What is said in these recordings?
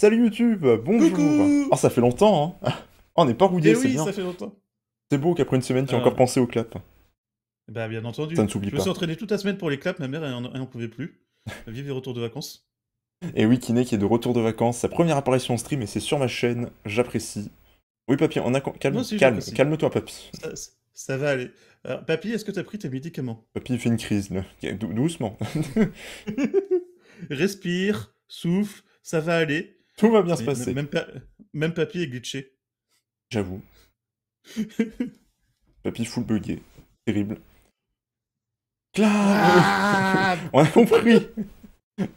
Salut YouTube, bonjour Coucou ah, ça fait longtemps, hein On n'est pas rouillé, c'est oui, ça fait longtemps. C'est beau qu'après une semaine, tu as ah. encore pensé aux clap. Bah, bien entendu. Ça ne s'oublie pas. Je me suis entraîné toute la semaine pour les claps, ma mère, n'en pouvait plus. Vive les retours de vacances. Et oui, Kiné qui est de retour de vacances, sa première apparition en stream, et c'est sur ma chaîne, j'apprécie. Oui, papy, on a... calme, calme, calme-toi, papy. Ça, va aller. papy, est-ce que tu as pris tes médicaments Papy, il fait une crise, là. doucement. Respire, souffle, ça va aller. Tout va bien se passer. Même, même Papy est glitché. J'avoue. papy full bugué. Terrible. Clap On a compris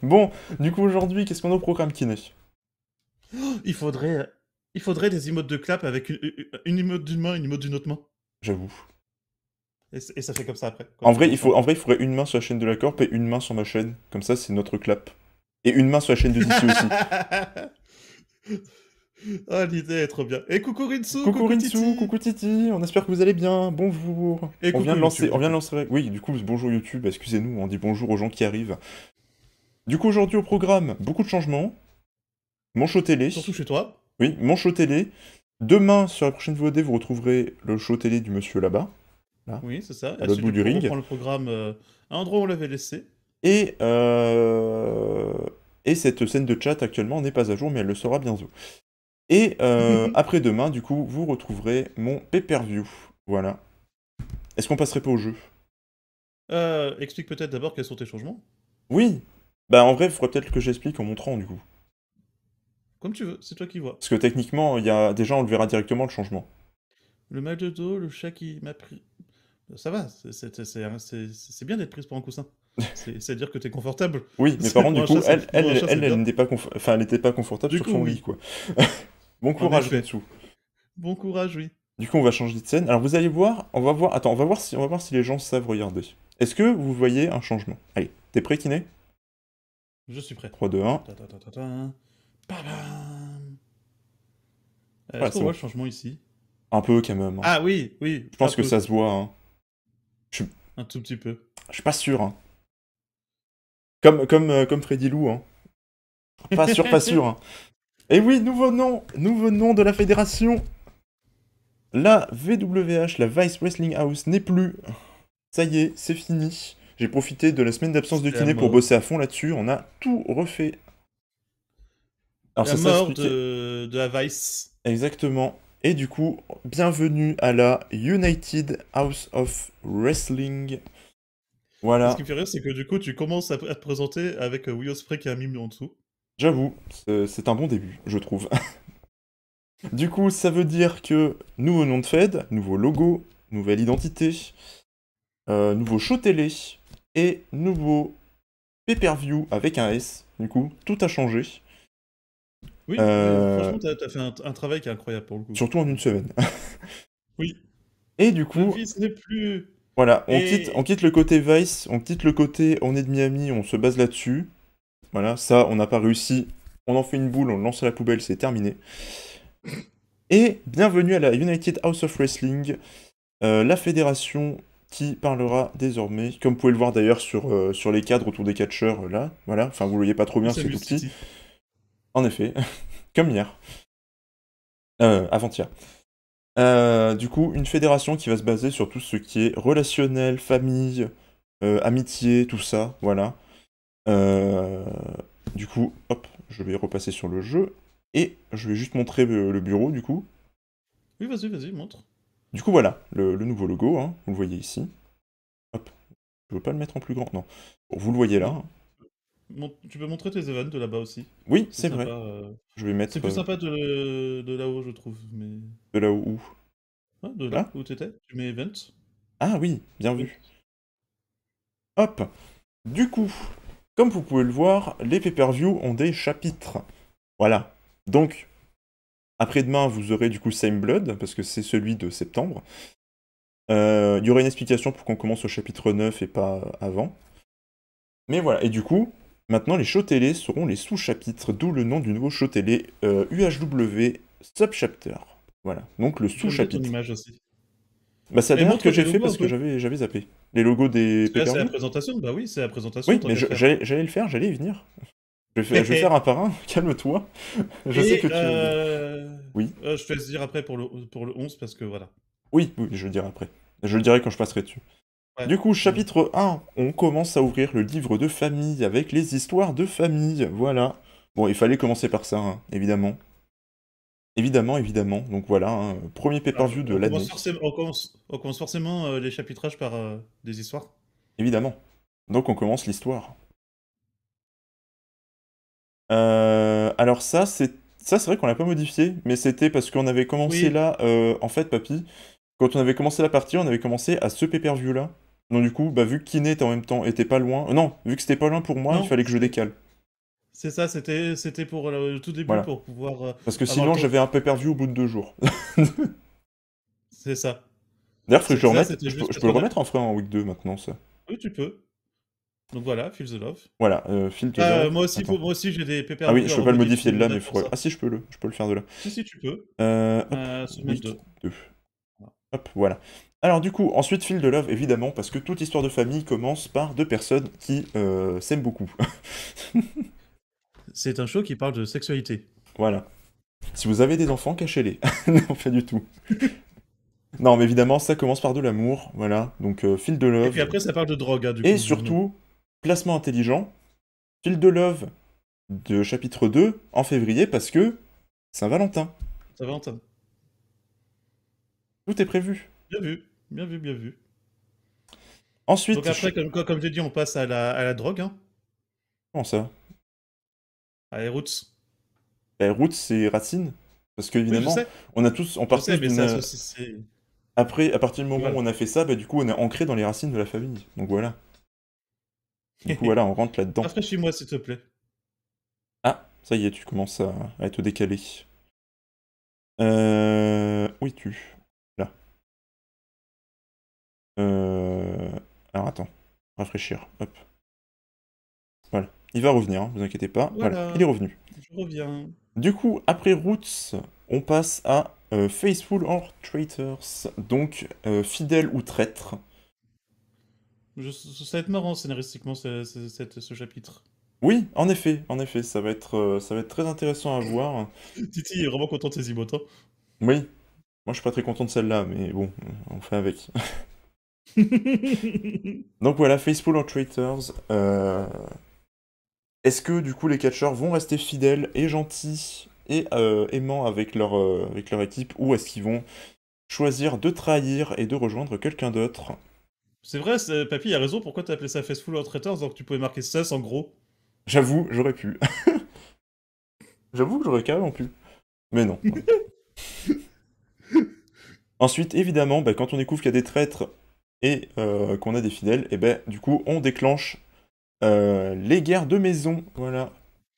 Bon, du coup aujourd'hui, qu'est-ce qu'on a au programme kiné Il faudrait il faudrait des emotes de clap avec une, une emote d'une main, et une emote d'une autre main. J'avoue. Et, et, ça fait comme ça après. En vrai, il faut, en vrai, il faudrait une main sur la chaîne de la corp et une main sur ma chaîne. Comme ça, c'est notre clap. Et une main sur la chaîne de DC aussi. Ah, l'idée est trop bien. Et coucou Rinsu, coucou, titi. coucou Titi, on espère que vous allez bien, bonjour. on, vient de lancer, on vient de lancer. Oui, du coup, bonjour YouTube, excusez-nous, on dit bonjour aux gens qui arrivent. Du coup, aujourd'hui au programme, beaucoup de changements. Mon show télé. Surtout chez toi. Oui, mon show télé. Demain, sur la prochaine VOD, vous retrouverez le show télé du monsieur là-bas. Là, oui, c'est ça. À l'autre bout du ring. On prend le programme euh, à un endroit où on l'avait laissé. Euh, et, cette scène de chat actuellement n'est pas à jour, mais elle le sera bientôt. Et euh, après-demain, du coup, vous retrouverez mon pay-per-view. Voilà. Est-ce qu'on passerait pas au jeu euh, Explique peut-être d'abord quels sont tes changements. Oui Bah en vrai, il faudrait peut-être que j'explique en montrant du coup. Comme tu veux, c'est toi qui vois. Parce que techniquement, il y a... déjà on le verra directement le changement. Le mal de dos, le chat qui m'a pris... Ça va, c'est bien d'être prise pour un coussin. C'est-à-dire que tu es confortable. Oui, mais par contre, du coup, elle, elle, elle, n'était pas, enfin, pas confortable sur coup, son quoi. bon courage, Bon courage, oui. Du coup, on va changer de scène. Alors, vous allez voir, on va voir, attends, on va voir si, on va voir si les gens savent regarder. Est-ce que vous voyez un changement Allez, t'es prêt, Kiné Je suis prêt. 3, 2, 1. Est-ce qu'on voit le changement ici Un peu, quand même. Hein. Ah oui, oui. Je pense que ça se voit. Hein. Un tout petit peu. Je suis pas sûr, hein. Comme, comme, euh, comme Freddy Lou. Hein. Pas sûr, pas sûr. Hein. Et oui, nouveau nom, nouveau nom de la fédération. La VWH, la Vice Wrestling House, n'est plus. Ça y est, c'est fini. J'ai profité de la semaine d'absence de kiné pour bosser à fond là-dessus. On a tout refait. Alors, la mort de, de la Vice. Exactement. Et du coup, bienvenue à la United House of Wrestling. Ce qui me fait rire, c'est que du coup, tu commences à, te présenter avec euh, Will qui a un mime en dessous. J'avoue, c'est un bon début, je trouve. du coup, ça veut dire que nouveau nom de Fed, nouveau logo, nouvelle identité, euh, nouveau show télé et nouveau pay-per-view avec un S. Du coup, tout a changé. Oui, euh, franchement, t'as fait un, travail qui est incroyable pour le coup. Surtout en une semaine. oui. Et du coup. n'est plus voilà, on, quitte, on quitte le côté Vice, on quitte le côté on est de Miami, on se base là-dessus. Voilà, ça, on n'a pas réussi. On en fait une boule, on lance à la poubelle, c'est terminé. Et bienvenue à la United House of Wrestling, euh, la fédération qui parlera désormais, comme vous pouvez le voir d'ailleurs sur, euh, sur les cadres autour des catcheurs, euh, là, voilà, enfin vous le voyez pas trop bien, c'est tout petit. En effet, comme hier. avant-hier. Euh, du coup, une fédération qui va se baser sur tout ce qui est relationnel, famille, euh, amitié, tout ça, voilà. Euh, du coup, hop, je vais repasser sur le jeu et je vais juste montrer le bureau du coup. Oui, vas-y, vas-y, montre. Du coup, voilà, le, nouveau logo, hein, vous le voyez ici. Hop, je veux pas le mettre en plus grand, non. vous le voyez là. Hein. Tu peux montrer tes events de là-bas aussi. Oui, c'est vrai. Euh. Je vais mettre. C'est plus euh, sympa de, de là-haut, je trouve. Mais... De là où De là, où où étais. Tu mets events. Ah oui, bien vu. Hop. Du coup, comme vous pouvez le voir, les pay-per-view ont des chapitres. Voilà. Donc, après-demain, vous aurez du coup Same Blood, parce que c'est celui de septembre. Euh, il y aura une explication pour qu'on commence au chapitre 9 et pas avant. Mais voilà, et du coup, Maintenant, les shows télé seront les sous-chapitres, d'où le nom du nouveau show télé UHW Subchapter. Voilà, donc le sous-chapitre. image aussi. Bah, c'est la que j'ai fait parce que j'avais, j'avais zappé. Les logos des C'est la présentation Bah oui, c'est la présentation. Oui, mais j'allais, le faire, j'allais y venir. Je vais, faire, un par un, calme-toi. je sais que tu. Euh, oui. Euh, je te laisse dire après pour le, pour le 11 parce que voilà. Oui, oui, je le dirai après. Je le dirai quand je passerai dessus. Du coup, chapitre 1, on commence à ouvrir le livre de famille avec les histoires de famille, voilà. Bon, il fallait commencer par ça, hein, évidemment. Évidemment, évidemment. Donc voilà, hein, premier pay-per-view de l'année. On, commence forcément euh, les chapitrages par euh, des histoires Évidemment. Donc on commence l'histoire. Euh, alors ça, c'est ça, c'est vrai qu'on l'a pas modifié, mais c'était parce qu'on avait commencé là. en fait, papy, quand on avait commencé la partie, on avait commencé à ce pay-per-view là. Donc du coup, bah, vu que Kiné était en même temps était pas loin, euh, non, vu que c'était pas loin pour moi, il fallait que je décale. C'est ça, c'était c'était pour euh, le tout début pour pouvoir. Euh, Parce que sinon, j'avais un peu perdu au bout de deux jours. c'est ça. D'ailleurs, je, je, peux le remettre en en week 2 maintenant, ça. Oui, tu peux. Donc voilà, Feel the Love. Voilà, euh, the Moi aussi, moi aussi j'ai des pépères. Ah oui, je peux pas le modifier de là, mais il faudrait. Ah si, je peux le, je peux le faire de là. Si, si, tu peux. Euh, Hop, voilà. Alors du coup, ensuite fil de Love, évidemment, parce que toute histoire de famille commence par deux personnes qui euh, s'aiment beaucoup. C'est un show qui parle de sexualité. Voilà. Si vous avez des enfants, cachez-les. non, pas du tout. non, mais évidemment, ça commence par de l'amour, voilà. Donc euh, fil de Love. Et puis après, ça parle de drogue, hein, Et surtout, placement intelligent, fil de Love de chapitre 2 en février, parce que Saint-Valentin. Saint-Valentin. Tout est prévu. Bien vu, bien vu, bien vu. Ensuite. Donc après, comme, comme dis, on passe à la, à la drogue. Hein. Comment ça À ah, Roots. Bah, Roots, c'est Racine. Parce que évidemment, on a tous, on partait euh, Après, à partir du moment où on a fait ça, bah, du coup, on est ancré dans les racines de la famille. Donc voilà. Du coup, voilà, on rentre là-dedans. suis moi s'il te plaît. Ah, ça y est, tu commences à, à être décalé. Euh... Où es-tu euh... Alors attends, rafraîchir, hop. Voilà, il va revenir, hein, vous inquiétez pas. Voilà. il est revenu. Je reviens. Du coup, après Roots, on passe à euh, Faithful or Traitors, donc euh, fidèle ou traître. Je, ça va être marrant scénaristiquement ce, chapitre. Oui, en effet, en effet, ça va être, euh, ça va être très intéressant à voir. Titi est vraiment content de ses emotes. Hein. Oui, moi je suis pas très content de celle-là, mais bon, on fait avec. Donc voilà, facebook or Traitors. Euh, est-ce que du coup les catcheurs vont rester fidèles et gentils et euh, aimants euh, avec leur, équipe ou est-ce qu'ils vont choisir de trahir et de rejoindre quelqu'un d'autre C'est vrai, Papy a raison, pourquoi t'as appelé ça facebook or Traitors alors que tu pouvais marquer ça en gros J'avoue, j'aurais pu. J'avoue que j'aurais carrément pu. Mais non. Ensuite, évidemment, bah, quand on découvre qu'il y a des traîtres et euh, qu'on a des fidèles, et ben du coup on déclenche euh, les guerres de maison, voilà.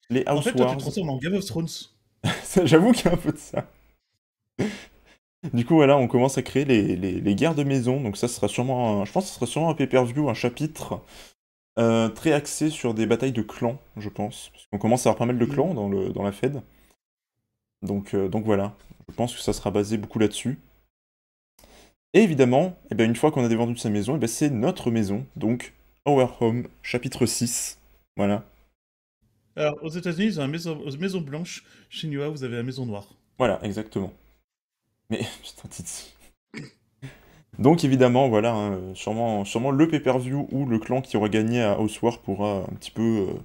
Les House en fait, toi, tu tu transformes en Game of Thrones. J'avoue qu'il y a un peu de ça. du coup voilà, on commence à créer les, guerres de maison, donc ça sera sûrement, un, je pense, sera sûrement un pay view un chapitre euh, très axé sur des batailles de clans, je pense, parce qu'on commence à avoir pas mal de clans mm. dans le dans la Fed. Donc donc voilà, je pense que ça sera basé beaucoup là-dessus. Et évidemment, eh bien, une fois qu'on a dévendu sa maison, eh ben, c'est notre maison, donc Our Home, chapitre 6. Voilà. Alors, aux États-Unis, ils ont la maison, blanche. Chez vous avez la maison noire. Voilà, exactement. Mais, putain, Titi. donc, évidemment, voilà, hein, sûrement, sûrement le pay-per-view ou le clan qui aura gagné à War pourra un petit peu, euh, un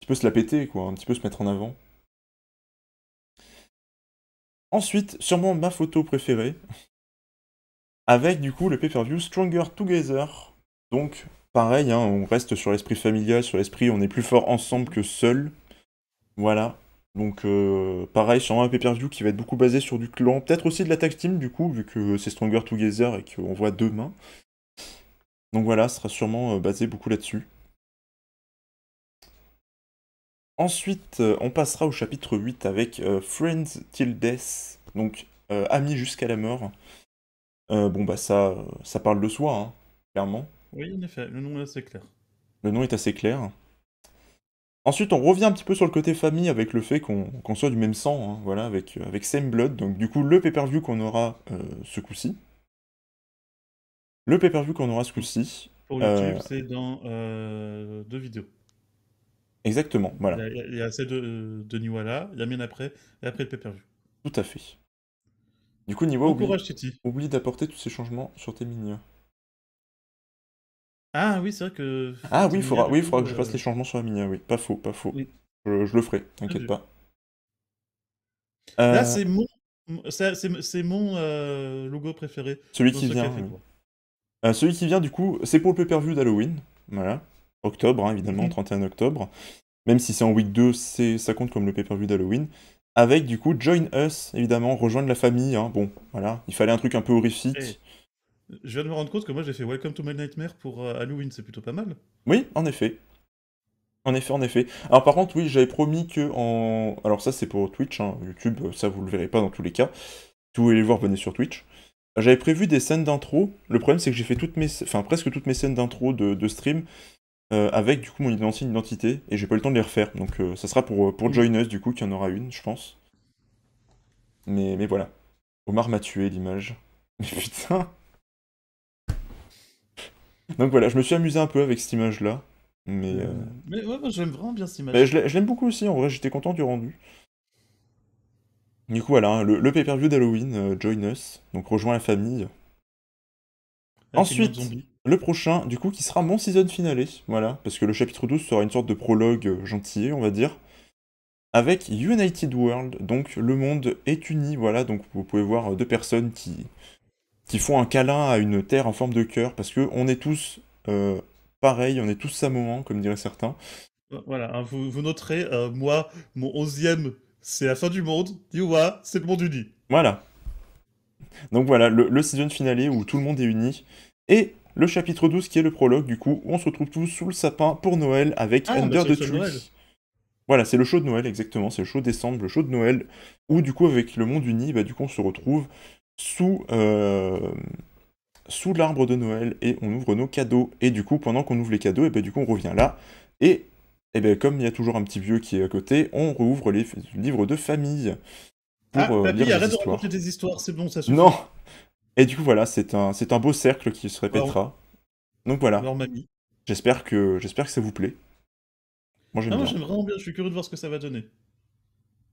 petit peu se la péter, quoi, un petit peu se mettre en avant. Ensuite, sûrement ma photo préférée, avec du coup le pay-per-view Stronger Together. Donc pareil, hein, on reste sur l'esprit familial, sur l'esprit on est plus fort ensemble que seul. Voilà. Donc euh, pareil, sûrement un pay-per-view qui va être beaucoup basé sur du clan, peut-être aussi de la tag team du coup, vu que c'est Stronger Together et qu'on voit deux mains. Donc voilà, ce sera sûrement euh, basé beaucoup là-dessus. Ensuite, euh, on passera au chapitre 8 avec Friends Till Death, donc Amis jusqu'à la mort. Euh, bon, bah ça, euh, ça parle de soi, hein, clairement. Oui, en effet, le nom est assez clair. Le nom est assez clair. Ensuite, on revient un petit peu sur le côté famille avec le fait qu'on soit du même sang, hein, voilà, avec, euh, avec Same Blood. Donc, du coup, le pay-per-view qu'on aura ce coup-ci. Le pay-per-view qu'on aura ce coup-ci. Pour YouTube, c'est dans deux vidéos. Exactement, voilà. Il y a, il y a de, de la mienne après, et après le pay-per-view. Tout à fait. Du coup, Niwa oublie, oublie d'apporter tous ces changements sur tes minions. Ah oui, c'est vrai que. Ah oui, il faudra, oui, faudra que je fasse euh, les changements sur la minia, oui. Pas faux, pas faux. Je, le ferai, t'inquiète ah, pas. Là, euh, c'est mon, c'est, mon euh, logo préféré. Celui qui vient. celui qui vient, du coup, c'est pour le pay-per-view d'Halloween. Voilà. Octobre, hein, évidemment, 31 mhm. octobre. Même si c'est en week 2, c'est, ça compte comme le pay-per-view d'Halloween. Avec du coup Join Us, évidemment, rejoindre la famille. Hein. Bon, voilà, il fallait un truc un peu horrifique. Eh, je viens de me rendre compte que moi j'ai fait Welcome to My Nightmare pour euh, Halloween, c'est plutôt pas mal. Oui, en effet. En effet, en effet. Alors par contre, oui, j'avais promis que en... Alors ça c'est pour Twitch, hein. YouTube, euh, ça vous le verrez pas dans tous les cas. vous voulez les voir, venez sur Twitch. J'avais prévu des scènes d'intro. Le problème c'est que j'ai fait toutes mes... Enfin presque toutes mes scènes d'intro de stream euh, avec du coup mon ancienne identité et j'ai pas eu le temps de les refaire. Donc euh, ça sera pour, euh, pour mm. Join Us du coup qu'il y en aura une, je pense. Mais, mais voilà. Omar m'a tué l'image. Mais putain Donc voilà, je me suis amusé un peu avec cette image là. Mais, mais ouais, moi j'aime vraiment bien cette image. Bah, je l'aime beaucoup aussi en vrai, j'étais content du rendu. Du coup voilà, hein, le, le pay-per-view d'Halloween, Join Us. Donc rejoins la famille. Ensuite le prochain, du coup, qui sera mon season finale. Voilà, parce que le chapitre 12 sera une sorte de prologue euh, gentil, on va dire. Avec United World, donc le monde est uni, voilà, donc vous pouvez voir euh, deux personnes qui, qui font un câlin à une terre en forme de cœur, parce que on est tous pareil, euh, pareils, on est tous moment, comme diraient certains. Voilà, hein, vous, noterez, moi, mon onzième, c'est la fin du monde, Yuwa, c'est le monde uni. Voilà. Donc voilà, le, le season finale où tout le monde est uni. Et le chapitre 12 qui est le prologue, du coup, où on se retrouve tous sous le sapin pour Noël avec ah, bah, de bah Voilà, c'est le show de Noël, exactement, c'est le show décembre, le show de Noël, où du coup, avec le monde uni, bah, du coup, on se retrouve sous, euh, sous l'arbre de Noël et on ouvre nos cadeaux. Et du coup, pendant qu'on ouvre les cadeaux, et bah, du coup, on revient là et et bah, comme il y a toujours un petit vieux qui est à côté, on rouvre les livres de famille. Pour, ah, euh, de raconter des histoires, c'est bon, ça Non, et du coup, voilà, c'est un, c'est un beau cercle qui se répétera. Donc voilà. J'espère que, j'espère que ça vous plaît. Moi, j'aime ah, bien. j'aime vraiment bien. Je suis curieux de voir ce que ça va donner.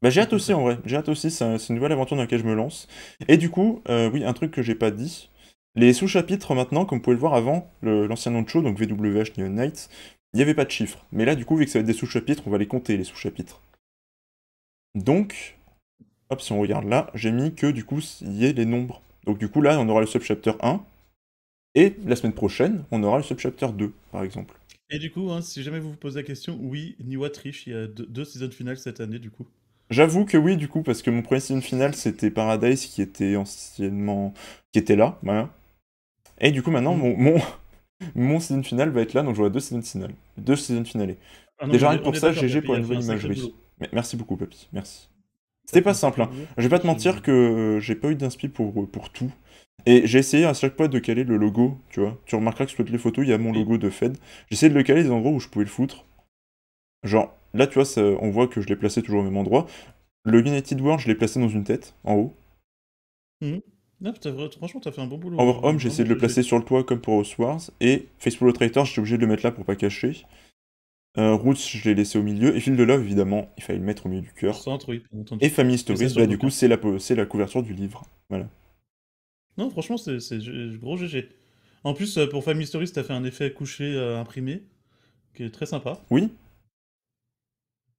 Bah, j'ai hâte aussi en vrai, j'ai hâte aussi, c'est une nouvelle aventure dans laquelle je me lance. Et du coup, euh, oui, un truc que j'ai pas dit, les sous-chapitres maintenant, comme vous pouvez le voir avant, l'ancien nom de show, donc VWH Neon Knights, il n'y avait pas de chiffres. Mais là, du coup, vu que ça va être des sous-chapitres, on va les compter, les sous-chapitres. Donc, hop, si on regarde là, j'ai mis que du coup, il y ait les nombres. Donc du coup, là, on aura le subchapter 1, et la semaine prochaine, on aura le subchapter 2, par exemple. Et du coup, hein, si jamais vous vous posez la question, oui, Niwa triche, il y a deux, saisons finales cette année, du coup. J'avoue que oui, du coup, parce que mon premier season finale, c'était Paradise, qui était anciennement... qui était là, voilà. Et du coup, maintenant, mm. mon, mon, mon season final va être là, donc j'aurai deux saisons finales. Deux saisons finales. et ah Déjà, rien pour ça, GG pour une nouvelle imagerie. Merci beaucoup, Papy. Merci. C'était pas simple. Hein. Je vais pas te mentir que euh, j'ai pas eu d'inspi pour, pour tout. Et j'ai essayé à chaque fois de caler le logo, tu vois. Tu remarqueras que sur toutes les photos, il y a mon logo de Fed. J'ai essayé de le caler des endroits où je pouvais le foutre. Genre, là, tu vois, on voit que je l'ai placé toujours au même endroit. Le United War, je l'ai placé dans une tête, en haut. Non, hmm. ah, franchement, t'as fait un bon boulot. Over hein. Home, j'ai essayé de le placer sur le toit comme pour House Et Facebook Traitor, j'étais obligé de le mettre là pour pas cacher. Roots, je l'ai laissé au milieu. Et Field de Love, évidemment, il fallait le mettre au milieu du cœur. Et Family Stories, bah du coup, c'est la, la couverture du livre. Voilà. Non, franchement, c'est gros GG. En plus, euh, pour Family Stories, t'as fait un effet couché euh, imprimé, qui est très sympa. Oui.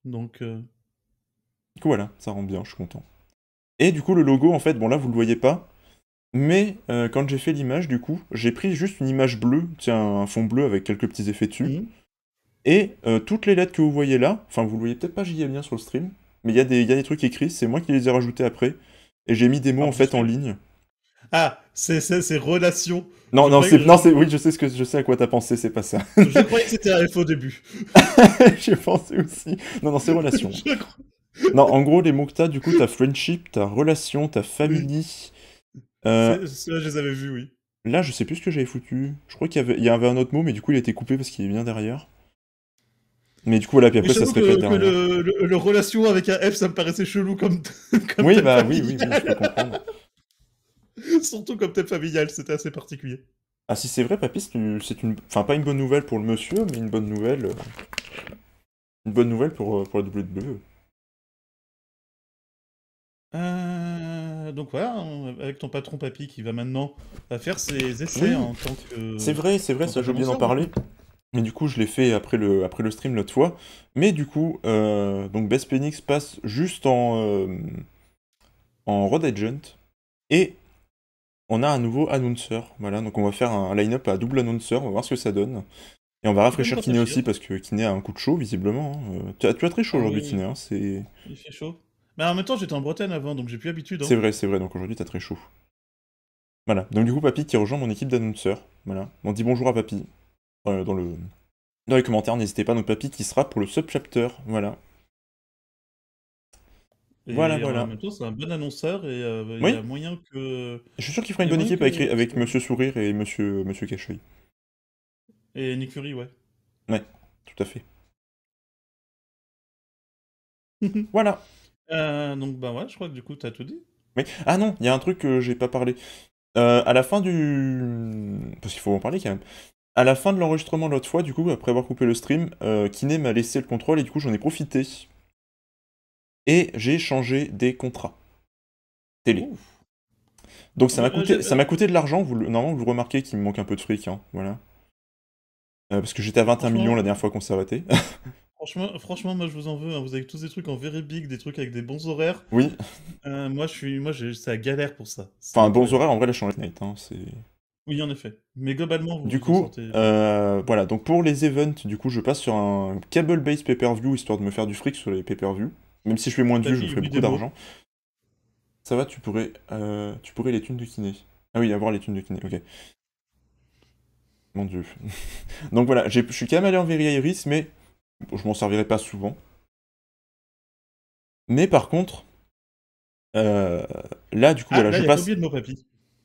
Donc. Euh, du coup, voilà, ça rend bien, je suis content. Et du coup, le logo, en fait, bon, là, vous le voyez pas. Mais quand j'ai fait l'image, du coup, j'ai pris juste une image bleue, tiens, un fond bleu avec quelques petits effets dessus. Mhm. Et euh, toutes les lettres que vous voyez là, enfin vous le voyez peut-être pas, j'y ai bien sur le stream, mais il y, y, a des trucs écrits, c'est moi qui les ai rajoutés après. Et j'ai mis des mots ah, en fait en ligne. Ah, c'est relation. Non, non, c'est, non, c'est, oui, je sais ce que, je sais à quoi t'as pensé, c'est pas ça. je croyais que c'était F au début. J'ai pensé aussi. Non, non, c'est relation. non, en gros, les mots que t'as, du coup, t'as friendship, t'as relation, t'as family. Oui. Euh, là je les avais vus, oui. Là, je sais plus ce que j'avais foutu. Je crois qu'il y avait, y avait un autre mot, mais du coup, il a été coupé parce qu'il est bien derrière. Mais du coup, là, puis après, ça se fait Que, que le, le, relation avec un F, ça me paraissait chelou comme. oui, bah oui, oui, je peux comprendre. Surtout comme thème familial, c'était assez particulier. Ah, si c'est vrai, Papy, c'est une... Enfin, pas une bonne nouvelle pour le monsieur, mais une bonne nouvelle. Euh, une bonne nouvelle pour, euh, pour la WWE. Euh, donc voilà, avec ton patron papy qui va maintenant faire ses essais en tant que. C'est vrai, c'est vrai, ça j'ai oublié d'en hein. parler. Mais du coup, je l'ai fait après le, après le stream l'autre fois. Mais du coup, euh, donc Best Phoenix passe juste en, euh, en Road Agent. Et on a un nouveau annonceur. Voilà, donc on va faire un line-up à double announcer. On va voir ce que ça donne. Et on va rafraîchir Kiné aussi parce que Kiné a un coup de chaud, visiblement. Hein. Euh, tu, as, très chaud ah aujourd'hui, Kine. Kiné. Hein, Il fait chaud. Mais en même temps, j'étais en Bretagne avant, donc j'ai plus l'habitude. Hein. C'est vrai, c'est vrai. Donc aujourd'hui, tu as très chaud. Voilà. Donc du coup, Papy qui rejoint mon équipe d'annonceurs. Voilà. On dit bonjour à Papy. Euh, dans, le, dans les commentaires. N'hésitez pas, notre Papy qui sera pour le subchapter. Voilà. voilà, voilà. En même temps, c'est un bon annonceur et euh, il y a moyen que. Je suis sûr qu'il fera une bonne équipe avec, avec Monsieur Sourire et Monsieur, Monsieur Cacheuil. Et Nick Fury, ouais. Ouais, tout à fait. voilà. Euh, donc, bah ouais, je crois que du coup, t'as tout dit. Oui. Ah non, il y a un truc que j'ai pas parlé. à la fin du. Parce qu'il faut en parler quand même. À la fin de l'enregistrement l'autre fois, du coup, après avoir coupé le stream, euh, Kiné m'a laissé le contrôle et du coup j'en ai profité. Et j'ai changé des contrats. Télé. Donc ça m'a coûté, ça coûté de l'argent. normalement, vous remarquez qu'il me manque un peu de fric, hein, voilà. Euh, parce que j'étais à 21 millions la euh, dernière fois qu'on s'est arrêté. franchement, franchement, moi je vous en veux. Hein. vous avez tous des trucs en very big, des trucs avec des bons horaires. Oui. Euh, moi je suis, moi c'est la galère pour ça. Enfin, bons horaires en vrai la Night, hein, c'est. Oui, en effet. Mais globalement, Du coup, euh, euh, voilà. Donc pour les events, du coup, je passe sur un cable-based pay-per-view histoire de me faire du fric sur les pay-per-view. Même si je fais moins de vues, je fais beaucoup d'argent. Ça va, tu pourrais, euh, tu pourrais les thunes du kiné. Ah oui, avoir les thunes du kiné, ok. Mon dieu. donc voilà, je suis quand même allé en Iris, mais je m'en servirai pas souvent. Mais par contre, là, du coup, ah, voilà, je passe. de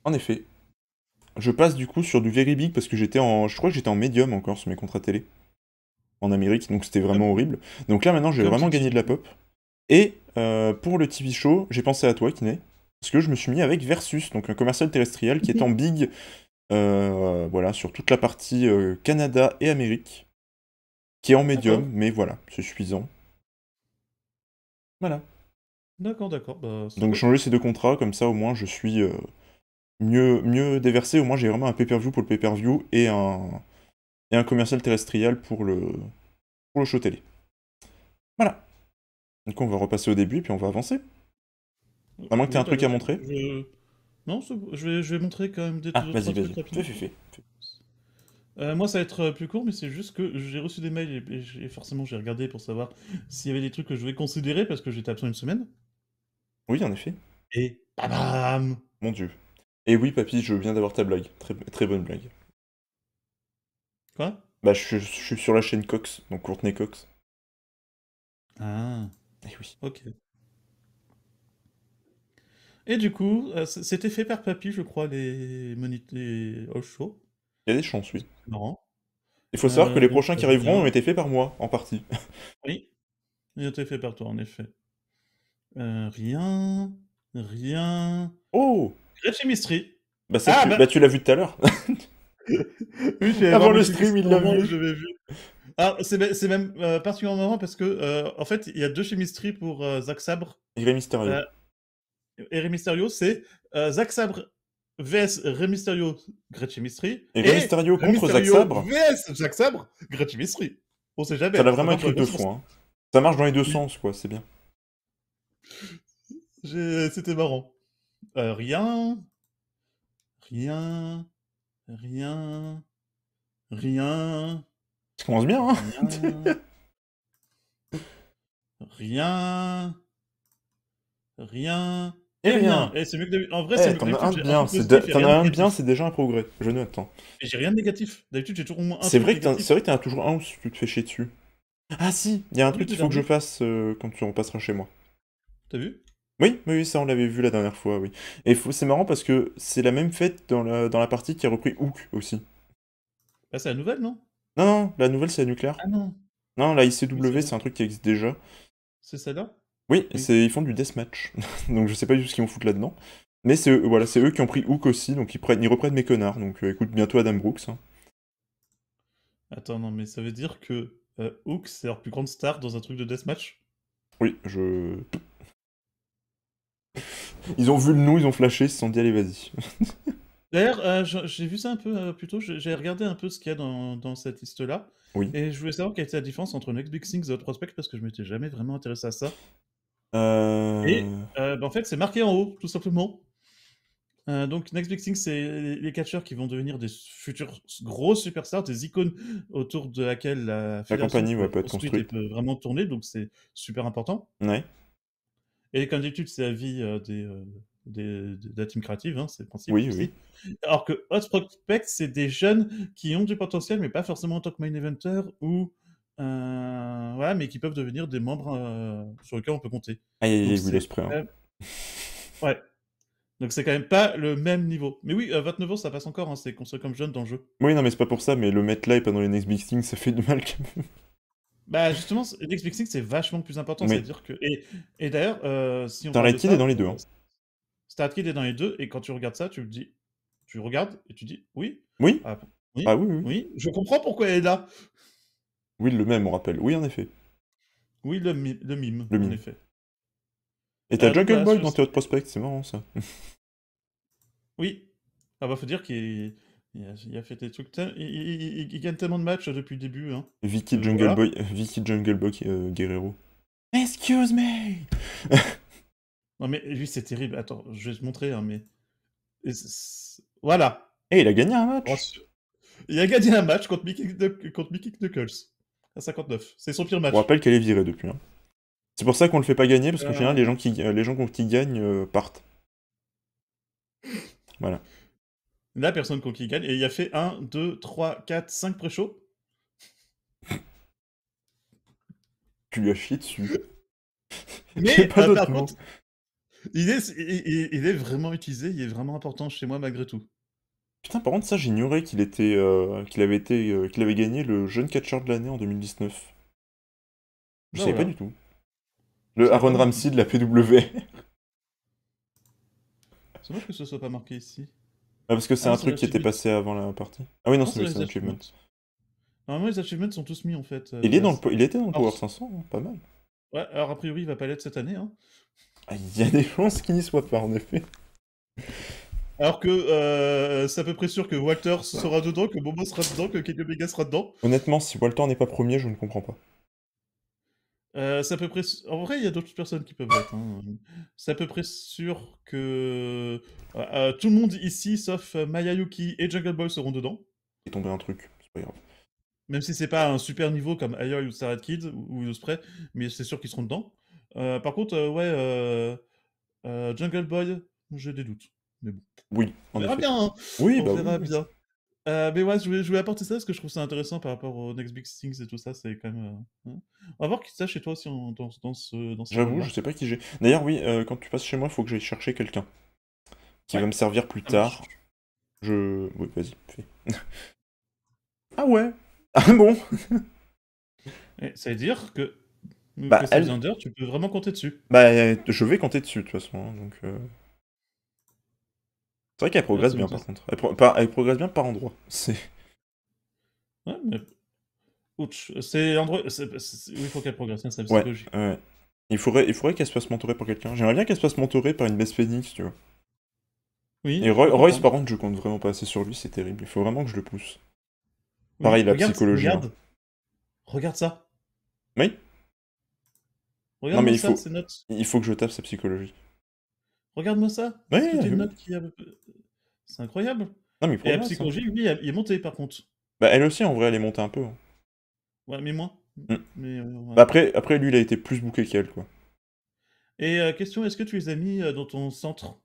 En effet, je passe du coup sur du very big parce que j'étais en, je crois que j'étais en médium encore sur mes contrats télé en Amérique, donc c'était vraiment ah. horrible. Donc là maintenant, j'ai vraiment gagné de la pop. Et euh, pour le TV show, j'ai pensé à toi, Kiné, parce que je me suis mis avec Versus, donc un commercial terrestriel qui est en big, euh, voilà, sur toute la partie euh, Canada et Amérique, qui est en médium, mais voilà, c'est suffisant. Voilà. D'accord, d'accord. Bah, donc changer ces deux contrats, comme ça au moins je suis mieux, mieux déversé. Au moins, j'ai vraiment un pay-per-view pour le pay-per-view et un, et un commercial terrestrial pour le, pour le show télé. Voilà. Donc, on va repasser au début puis on va avancer. À moins que tu aies un truc à montrer. Non, je vais, je vais montrer quand même des ah, vas-y, vas-y. Fais, euh, moi, ça va être euh, plus court, mais c'est juste que j'ai reçu des mails et, forcément j'ai regardé pour savoir s'il y avait des trucs que je vais considérer parce que j'étais absent une semaine. Oui, en effet. Et bah bam Mon dieu. Et oui, papy, je viens d'avoir ta blague. Très, bonne blague. Quoi Bah, je, suis sur la chaîne Cox, donc Courtney Cox. Ah. Et eh oui. Ok. Et du coup, euh, c'était fait par Papy, je crois, les, les All Show. Il y a des chances, oui. Marrant. Il faut savoir que les euh, prochains qui euh, arriveront ont été faits par moi, en partie. oui, ils ont été faits par toi, en effet. rien, rien. Oh Gretchen Bah, ah, tu, bah. bah... tu l'as vu tout à l'heure. Avant le stream, il l'a vu. Ah, c'est même euh, particulièrement marrant parce que, euh, en fait, il y a deux chimistries pour euh, Zack Sabre. Et Mysterio. Euh, et Rey Mysterio, c'est Zack Sabre vs Rey Mysterio, Gretchen Et Rey Mysterio contre Zach Sabre. vs Zack Sabre, Gretchen On sait jamais. Ça l'a hein, vraiment écrit deux fois. Hein. Ça marche dans les deux sens, quoi, c'est bien. C'était marrant. Euh, rien. Rien. Rien. Rien. Tu commences bien, hein Rien. rien. Et, rien. Et eh eh, eh, c'est mieux que d'habitude. En vrai, c'est T'en as un bien, c'est bien, c'est déjà un progrès. Je note. Hein. J'ai rien de négatif. D'habitude, j'ai toujours au moins un. C'est vrai c'est vrai que t'en as toujours un où tu te fais chier dessus. Ah si, il y a un truc qu'il faut que je fasse euh, quand tu repasseras chez moi. T'as vu oui, oui, ça on l'avait vu la dernière fois, oui. Et c'est marrant parce que c'est la même fête dans la, dans la partie qui a repris Hook aussi. Bah, c'est la nouvelle, non? Non, non, la nouvelle c'est la nucléaire. Ah non! Non, la ICW c'est un truc qui existe déjà. c'est celle-là? Oui, c'est ils font du deathmatch. Donc je sais pas du tout ce qu'ils vont foutre là-dedans. Mais c'est eux, voilà, c'est eux qui ont pris Hook aussi, donc ils, reprennent mes connards. Donc euh, écoute, bientôt Adam Brooks. Hein. Attends, non, mais ça veut dire que euh, Hook, c'est leur plus grande star dans un truc de deathmatch? Oui, je... Ils ont vu le nous, ils ont flashé, ils se sont dit allez vas-y. D'ailleurs, euh, j'ai vu ça un peu euh, plus tôt, j'ai regardé un peu ce qu'il y a dans, cette liste-là. Oui. Et je voulais savoir quelle était la différence entre Next Big Things et The Prospect parce que je m'étais jamais vraiment intéressé à ça. Euh... Et euh, bah, en fait, c'est marqué en haut, tout simplement. donc, Next Big Thing, c'est les catcheurs qui vont devenir des futurs gros superstars, des icônes autour de laquelle la, compagnie va peut être construite, et peut vraiment tourner. Donc, c'est super important. Ouais. Et comme d'habitude, c'est la vie des, des, de la team créative, hein, c'est le principe. Oui, oui. Alors que Hot Prospect, c'est des jeunes qui ont du potentiel, mais pas forcément en tant que main eventer ou. Euh, voilà, mais qui peuvent devenir des membres sur lesquels on peut compter. Ah, il hein. Ouais. Donc c'est quand même pas le même niveau. Mais oui, euh, 29 ans, ça passe encore, hein, c'est construit comme jeune dans le jeu. Oui, non, mais c'est pas pour ça, mais le mettre là et pas les next big things, ça fait du mal quand même. Bah justement, que c'est vachement plus important. C'est-à-dire que. Et, d'ailleurs, euh, si on. Dans les est dans les deux. Hein. Euh, Kid est dans les deux, et quand tu regardes ça, tu le dis. Tu regardes et tu dis oui. Oui. Ah, ah oui. oui, je comprends pourquoi elle est là. Oui, le même, on rappelle. Oui, en effet. Oui, le, mime, en effet. Et t'as Jungle euh, Boy bah, dans tes autres prospects, c'est marrant ça. oui. Ah bah faut dire qu'il il a, fait des trucs. tellement... Il, gagne tellement de matchs depuis le début. Hein. Vicky, euh, Jungle Boy, Vicky Jungle Boy euh, Guerrero. Excuse me Non, mais lui, c'est terrible. Attends, je vais te montrer, hein, mais. Voilà. Et eh, il a gagné un match. Il a gagné un match contre Mickey, Knuckles à 59. C'est son pire match. On rappelle qu'elle est virée depuis. Hein. C'est pour ça qu'on le fait pas gagner, parce qu'en euh... les gens, qui, les gens qui gagnent euh, partent. Voilà. La personne con qui gagne. Et il a fait 1, 2, 3, 4, 5 pré-shows. Tu lui as chié dessus. Mais euh, il est, vraiment utilisé, il est vraiment important chez moi malgré tout. Putain, par contre, ça j'ignorais qu'il était, euh, qu'il avait été, euh, qu'il avait gagné le jeune catcheur de l'année en 2019. Je ah savais pas du tout. Le Aaron Ramsey de la PW. C'est vrai que ce soit pas marqué ici. Ah, parce que c'est ah, un truc qui était passé avant la partie. Ah oui, non, c'est les Achievement. Normalement, les achievements sont tous mis en fait. Euh, il, est dans il était dans le Power 500, hein, pas mal. Ouais, alors a priori, il va pas l'être cette année. Hein. Ah, il y a des chances qu'il n'y soit pas, en effet. Alors que euh, c'est à peu près sûr que Walter sera dedans, que Bobo sera dedans, que Kenny Mega sera dedans. Honnêtement, si Walter n'est pas premier, je ne comprends pas. Euh, à peu près. En vrai, il y a d'autres personnes qui peuvent l'être. Hein. C'est à peu près sûr que euh, euh, tout le monde ici, sauf Mayayuki et Jungle Boy, seront dedans. Il est tombé un truc, c'est pas grave. Même si c'est pas un super niveau comme ailleurs ou Starlight Kid ou Osprey, Spray, mais c'est sûr qu'ils seront dedans. par contre, ouais, Jungle Boy, j'ai des doutes. Mais bon. Oui, on verra bien. Hein. Oui, on bah verra bien. Euh, mais ouais, je voulais, apporter ça parce que je trouve ça intéressant par rapport aux Next Big Things et tout ça. C'est quand même. Euh, hein. On va voir qui ça chez toi si on dans, dans, ce. Dans ce J'avoue, je sais pas qui j'ai. D'ailleurs, oui, euh, quand tu passes chez moi, il faut que j'aille chercher quelqu'un qui va me servir plus ah tard. Je. Oui, vas-y, fais. ah ouais Ah bon Ça veut dire que. Bah, tu peux vraiment compter dessus. Bah, je vais compter dessus, de toute façon. Hein, donc. C'est vrai qu'elle progresse bien, par contre. Elle, progresse bien par endroit. C'est. Ouais, mais. Ouch. C'est endroit. Oui, il faut qu'elle progresse, bien hein, c'est la psychologie. Ouais. Il faudrait, il faudrait qu'elle se fasse mentorer par quelqu'un. J'aimerais bien qu'elle se fasse mentorer par une best Phoenix, tu vois. Oui. Et Royce, par contre, je compte vraiment pas assez sur lui, c'est terrible. Il faut vraiment que je le pousse. Pareil, la psychologie. Regarde. Hein. regarde ça. Oui. Regarde non, mais ça, il Notes. Il faut que je tape sa psychologie. Regarde-moi ça. c'est incroyable. Non, mais Et la psychologie, lui, il est monté par contre. Bah, elle aussi, en vrai, elle est montée un peu. Hein. Ouais, mais moi. Mm. Euh, bah, après, après, lui, il a été plus bouqué qu'elle, quoi. Et euh, question, est-ce que tu les as mis euh, dans ton centre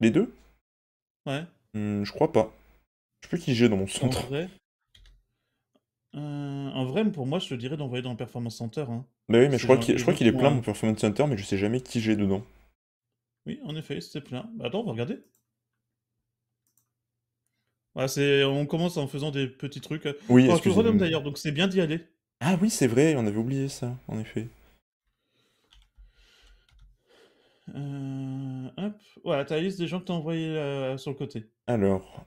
Les deux Ouais. Hum, je crois pas. Je sais plus qui j'ai dans mon centre. En vrai, pour moi, je te dirais d'envoyer dans le Performance Center. Hein. Bah oui, mais je crois, qu'il, je crois qu'il est plein, mon Performance Center, mais je sais jamais qui j'ai dedans. Oui, en effet, c'était plein. Bah, attends, on va regarder. Ah, on commence en faisant des petits trucs. Oui, excusez d'ailleurs, donc c'est bien d'y aller. Ah oui, c'est vrai, on avait oublié ça, en effet. Euh, hop, voilà, t'as la liste des gens que t'as envoyé euh, sur le côté. Alors...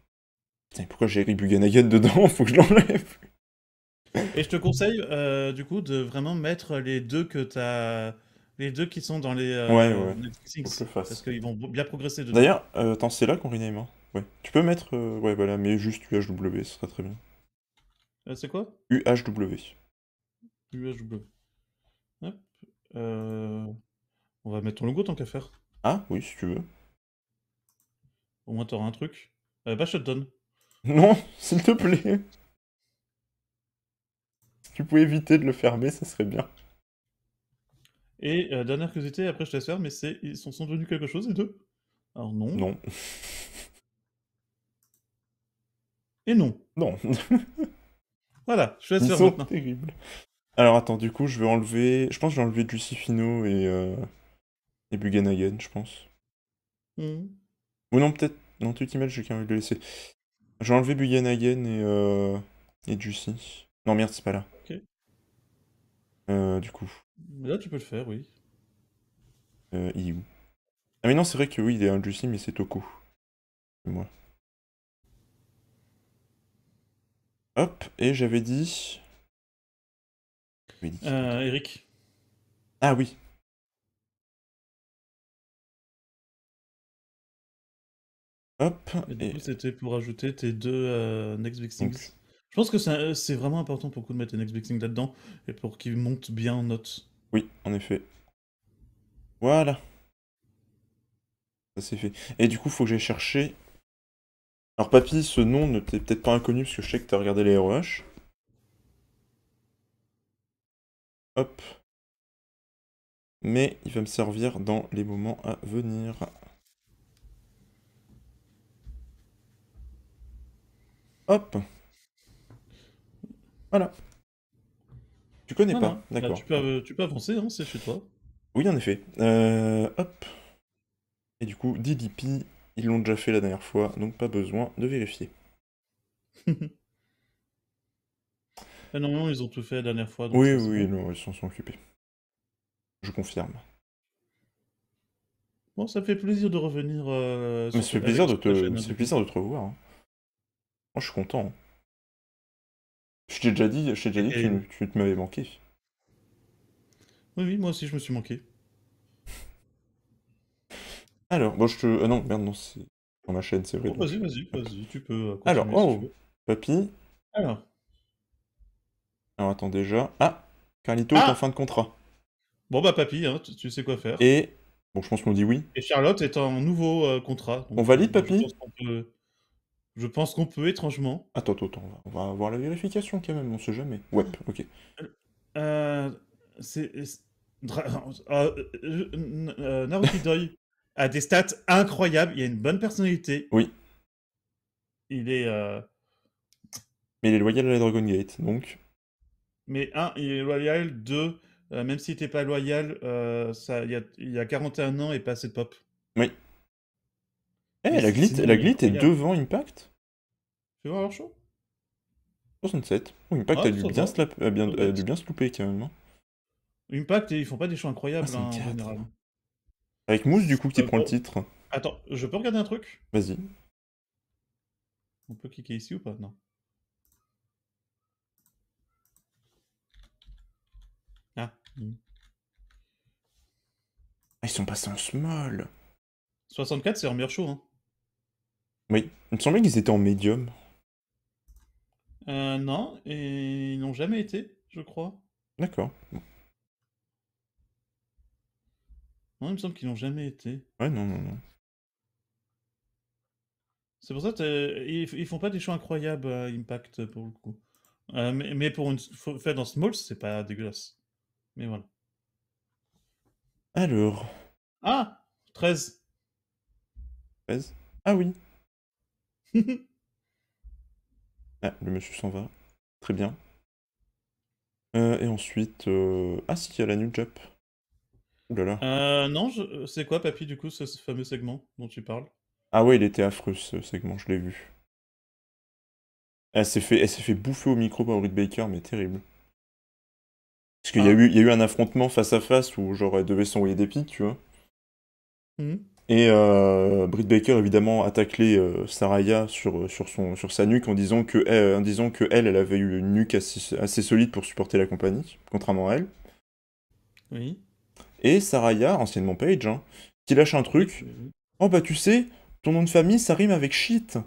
pourquoi j'ai écrit Buganagan dedans? Faut que je l'enlève. Et je te conseille, euh, du coup, de vraiment mettre les deux que t'as les deux qui sont dans les, euh, ouais, ouais. parce qu'ils vont bien progresser dedans. D'ailleurs, euh, attends, c'est là qu'on rename. Hein. Ouais. Tu peux mettre, euh, ouais, voilà, mais juste UHW, ce serait très bien. c'est quoi UHW. UHW. Hop. On va mettre ton logo tant qu'à faire. Ah oui, si tu veux. Au moins, t'auras un truc. bah, Shutdown. Non, s'il te plaît. tu pouvais éviter de le fermer, ça serait bien. Et euh, dernière curiosité, après je te laisse faire, mais c'est ils sont, sont devenus quelque chose les deux Alors non. Non. Et non. Non. voilà, je te laisse faire sont maintenant. Terrible. Alors attends, du coup je vais enlever, je pense que je vais enlever Fino et euh... et Hagen, je pense. Hmm. Ou non peut-être, non je j'ai quand même le laisser. J'ai enlevé Hagen et euh, et Juicy. Non merde, c'est pas là. Ok. Euh, du coup. Là, tu peux le faire, oui. Euh, il Ah, mais non, c'est vrai que oui, il est un Juicy, mais c'est Toko. C'est moi. Hop, et j'avais dit. Euh, Eric. Ah oui. Hop. Et, c'était pour ajouter tes deux euh, Next je pense que c'est euh, vraiment important pour coup de mettre un x là-dedans et pour qu'il monte bien en notes. Oui, en effet. Voilà. Ça c'est fait. Et du coup, faut que j'aille chercher. Alors, Papy, ce nom ne t'est peut-être pas inconnu parce que je sais que t'as regardé les ROH. E Hop. Mais il va me servir dans les moments à venir. Hop. Voilà. Tu connais pas, d'accord. Bah, tu, peux, tu, peux, avancer, hein, c'est chez toi. Oui, en effet. Euh, hop. Et du coup, DDP, ils l'ont déjà fait la dernière fois, donc pas besoin de vérifier. non, ah, non, ils ont tout fait la dernière fois. oui, oui, ils s'en sont occupés. Je confirme. Bon, ça fait plaisir de revenir. Euh, sur Mais ça fait plaisir de, te... plaisir de te revoir. Hein. je suis content. Hein. Je t'ai déjà dit, je dit que tu, te m'avais manqué. Oui, oui, moi aussi je me suis manqué. Alors, bon, je te. Ah non, merde, non, c'est sur ma chaîne, c'est vrai. Oh, vas-y, vas-y, vas-y, tu peux. Euh, Alors, oh, papy. Alors, Alors, attends déjà. Ah, Carlito est ah en fin de contrat. bon bah papy, hein, tu, sais quoi faire. Et. Bon, je pense qu'on dit oui. Et Charlotte est en nouveau euh, contrat. On valide, euh, papy je pense qu'on peut étrangement. Attends, attends, on va, avoir la vérification quand même, on sait jamais. Ouais, ok. c'est. Naruto a des stats incroyables, il a une bonne personnalité. Oui. Il est. Euh, Mais il est loyal à la Dragon Gate, donc. Mais un, il est loyal. Deux, euh, même s'il n'était pas loyal, euh, il, y a, il y a 41 ans et pas assez de pop. Oui, eh, la glit, la glit est devant Impact veux voir leur show 67. Impact ah, a, dû bien a, dû bien se louper quand même. Hein. Impact, ils font pas des shows incroyables ah, hein, Avec Mousse du coup qui euh, prend le oh. titre. Attends, je peux regarder un truc Vas-y. On peut cliquer ici ou pas Non. Ah. ah. Ils sont passés en small. 64, c'est leur meilleur show. Hein. Oui, il me semblait qu'ils étaient en médium. Euh, non, et ils n'ont jamais été, je crois. D'accord. Non, il me semble qu'ils n'ont jamais été. Ouais, non, non, non. C'est pour ça qu'ils font pas des choix incroyables à Impact pour le coup. Euh, mais, pour une fait dans Smalls, c'est pas dégueulasse. Mais voilà. Alors. Ah 13. 13 Ah oui. ah, le monsieur s'en va. Très bien. Euh, et ensuite... Euh, ah si, il y a la New job. Ouh là euh, non, c'est quoi, Papy, du coup, ce, fameux segment dont tu parles Ah ouais, il était affreux, ce segment, je l'ai vu. Elle s'est fait, fait bouffer au micro par Ruth Baker, mais terrible. Parce qu'il y, a ah. eu, y a eu un affrontement face à face où, genre, elle devait s'envoyer des pics, tu vois. Mmh. Et euh, Britt Baker, évidemment, a taclé euh, Saraya sur, euh, sur, son, sur sa nuque en disant que, en disant que elle, elle avait eu une nuque assez, solide pour supporter la compagnie, contrairement à elle. Oui. Et Saraya, anciennement Page, hein, qui lâche un truc. Oh bah tu sais, ton nom de famille, ça rime avec shit.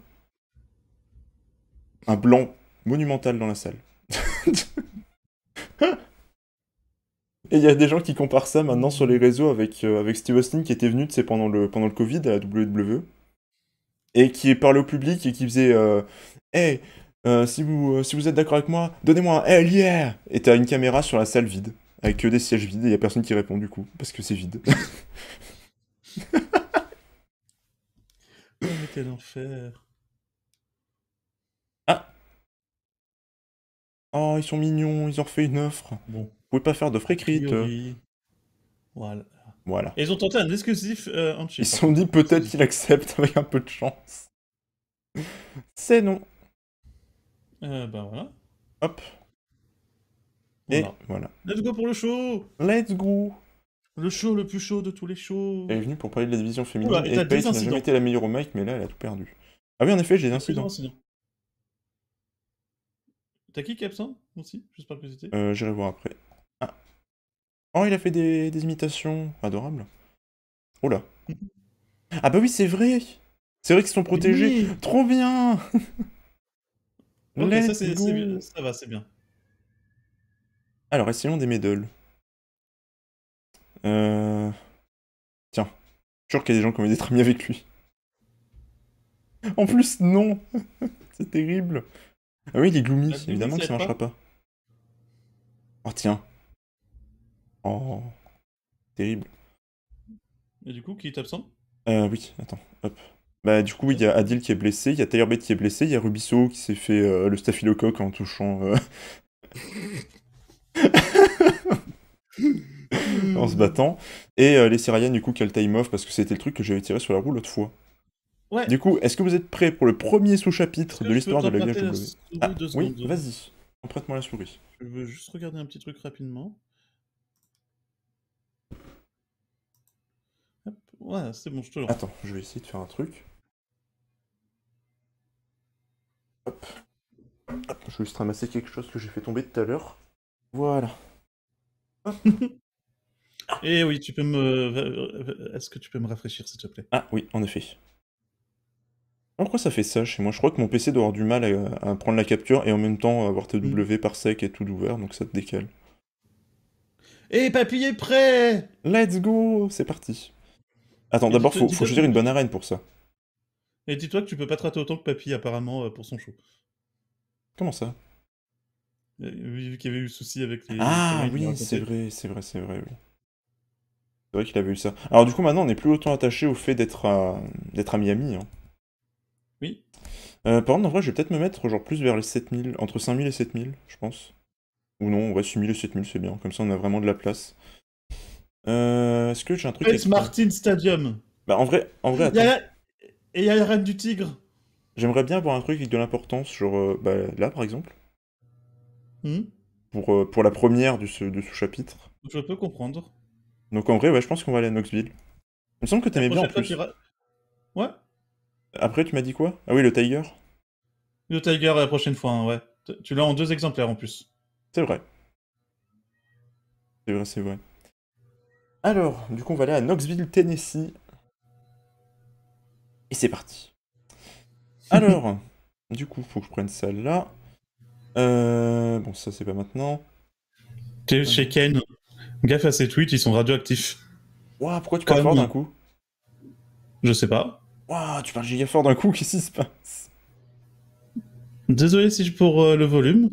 Un blanc monumental dans la salle. Et il y a des gens qui comparent ça maintenant sur les réseaux avec, euh, avec Steve Austin qui était venu tu pendant, le, pendant le Covid à la WWE et qui parlait au public et qui faisait euh, Hey, euh, si, vous, euh, si vous êtes d'accord avec moi, donnez-moi un Hell yeah Et t'as une caméra sur la salle vide avec que des sièges vides et il a personne qui répond du coup parce que c'est vide. oh, mais quel enfer Ah Oh, ils sont mignons, ils ont fait une offre. Bon. Vous pouvez pas faire de free crit. Voilà. voilà. ils ont tenté un exclusif euh, en Ils se sont dit peut-être qu'il accepte avec un peu de chance. C'est non. Euh, bah, voilà. Hop. Et voilà. Let's go pour le show Let's go Le show le plus chaud de tous les shows Elle est venue pour parler de la division féminine. Oula, et Pace n'a jamais été la meilleure au mic, mais là, elle a tout perdu. Ah oui, en effet, j'ai des incidents. T'as qui qui est absent aussi J'espère que c'était. Euh, J'irai voir après. Oh, il a fait des, imitations. adorables. Oh là. Ah bah oui, c'est vrai. C'est vrai qu'ils sont protégés. Trop bien. ça, c'est, ça va, c'est bien. Alors, essayons des medals. Euh... Tiens. Je sûr qu'il y a des gens qui ont été amis avec lui. En plus, non C'est terrible. Ah oui, il est gloomy, évidemment que ça marchera pas. Oh tiens. Oh, terrible. Et du coup, qui est absent euh, Oui, attends, hop. Bah, du coup, il y a Adil qui est blessé, il y a Taylor qui est blessé, il y a Rubisso qui s'est fait euh, le staphylocoque en touchant. Euh, en se battant. Et euh, les Syriens du coup, qui a le time off parce que c'était le truc que j'avais tiré sur la roue l'autre fois. Ouais. Du coup, est-ce que vous êtes prêts pour le premier sous-chapitre de l'histoire de la vieille ah, Oui, vas-y. Emprête-moi la souris. Je veux juste regarder un petit truc rapidement. Ouais, c'est bon, je te Attends, je vais essayer de faire un truc. Hop. Je vais juste ramasser quelque chose que j'ai fait tomber tout à l'heure. Voilà. Eh oui, tu peux me. Est-ce que tu peux me rafraîchir, s'il te plaît Ah oui, en effet. Pourquoi ça fait ça chez moi Je crois que mon PC doit avoir du mal à, prendre la capture et en même temps avoir TW hmm. par sec et tout ouvert, donc ça te décale. Eh, papy prêt Let's go C'est parti Attends, d'abord, faut, faut choisir une bonne arène pour ça. Et dis-toi que tu peux pas traiter autant que Papy, apparemment, euh, pour son show. Comment ça euh, Vu qu'il y avait eu souci avec les. Ah oui, c'est vrai, c'est vrai, c'est vrai, oui. C'est vrai qu'il avait eu ça. Alors, du coup, maintenant, on n'est plus autant attaché au fait d'être à... Euh, d'être à Miami. Hein. Oui. par contre, en vrai, je vais peut-être me mettre genre plus vers les 7000, entre 5000 et 7000, je pense. Ou non, ouais, 6000 et 7000, c'est bien. Comme ça, on a vraiment de la place. Euh, Est-ce que j'ai un truc Avec... Martin Stadium. Bah en vrai, en vrai. Attends. Et il y a la reine du tigre. J'aimerais bien avoir un truc avec de l'importance, genre euh, bah, là par exemple. Hmm. Pour, euh, pour la première de ce, de chapitre. Je peux comprendre. Donc en vrai, ouais, je pense qu'on va aller à Knoxville. Il me semble que t'aimais bien en plus. Ouais. Après, tu m'as dit quoi Ah oui, le Tiger. Le Tiger la prochaine fois, hein, ouais. Tu l'as en deux exemplaires en plus. C'est vrai. C'est vrai, c'est vrai. Alors, du coup, on va aller à Knoxville, Tennessee. Et c'est parti. Alors, du coup, faut que je prenne celle-là. Euh, bon, ça, c'est pas maintenant. T'es chez euh. Ken. Gaffe à ces tweets, ils sont radioactifs. Waouh, pourquoi tu parles fort d'un coup Je sais pas. Waouh, tu parles giga fort d'un coup, qu'est-ce qui se passe Désolé si je pour euh, le volume.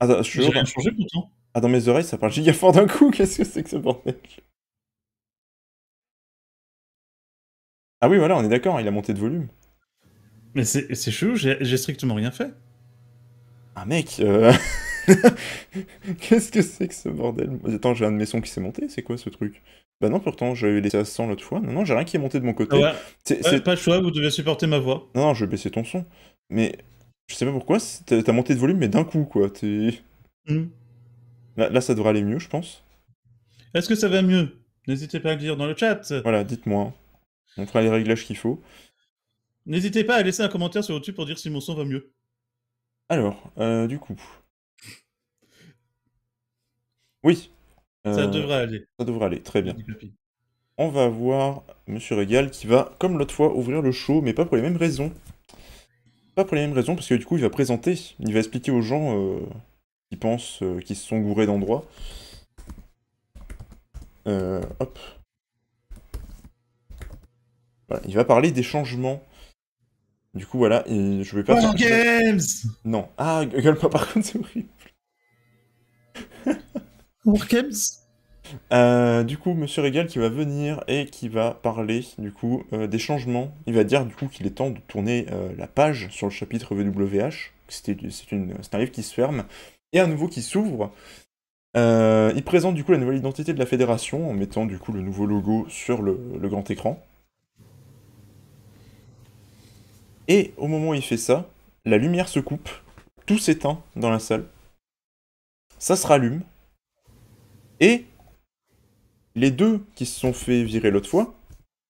Ah, je suis J'ai rien pourtant. Ah, dans mes oreilles, ça parle giga fort d'un coup. Qu'est-ce que c'est que ce bordel Ah oui, voilà, on est d'accord, il a monté de volume. Mais c'est chelou, j'ai strictement rien fait. Ah mec, euh, qu'est-ce que c'est que ce bordel Attends, j'ai un de mes sons qui s'est monté, c'est quoi ce truc Bah non, pourtant, j'ai laissé à 100 l'autre fois. Non, non, j'ai rien qui est monté de mon côté. C'est pas le choix, vous devez supporter ma voix. Non, non, je vais baisser ton son. Mais je sais pas pourquoi, t'as monté de volume, mais d'un coup, quoi. T'es... Hmm. Là, ça devrait aller mieux, je pense. Est-ce que ça va mieux N'hésitez pas à le dire dans le chat. Voilà, dites-moi. On fera les réglages qu'il faut. N'hésitez pas à laisser un commentaire sur YouTube pour dire si mon son va mieux. Alors, euh, du coup. Oui. Euh, ça devrait aller. Ça devrait aller, très bien. On va voir Monsieur Régal qui va, comme l'autre fois, ouvrir le show, mais pas pour les mêmes raisons. Pas pour les mêmes raisons, parce que du coup, il va présenter, il va expliquer aux gens euh, qui pensent euh, qu'ils se sont gourés d'endroits. Euh, hop. il va parler des changements. Du coup, voilà, je vais pas. Non. Ah, gueule pas, par contre, c'est horrible. Euh, du coup, Monsieur Régal qui va venir et qui va parler du coup des changements. Il va dire du coup qu'il est temps de tourner la page sur le chapitre VWH. C'est un livre qui se ferme et un nouveau qui s'ouvre. Euh, il présente du coup la nouvelle identité de la fédération en mettant du coup le nouveau logo sur le, grand écran. Et au moment où il fait ça, la lumière se coupe, tout s'éteint dans la salle, ça se rallume, et les deux qui se sont fait virer l'autre fois,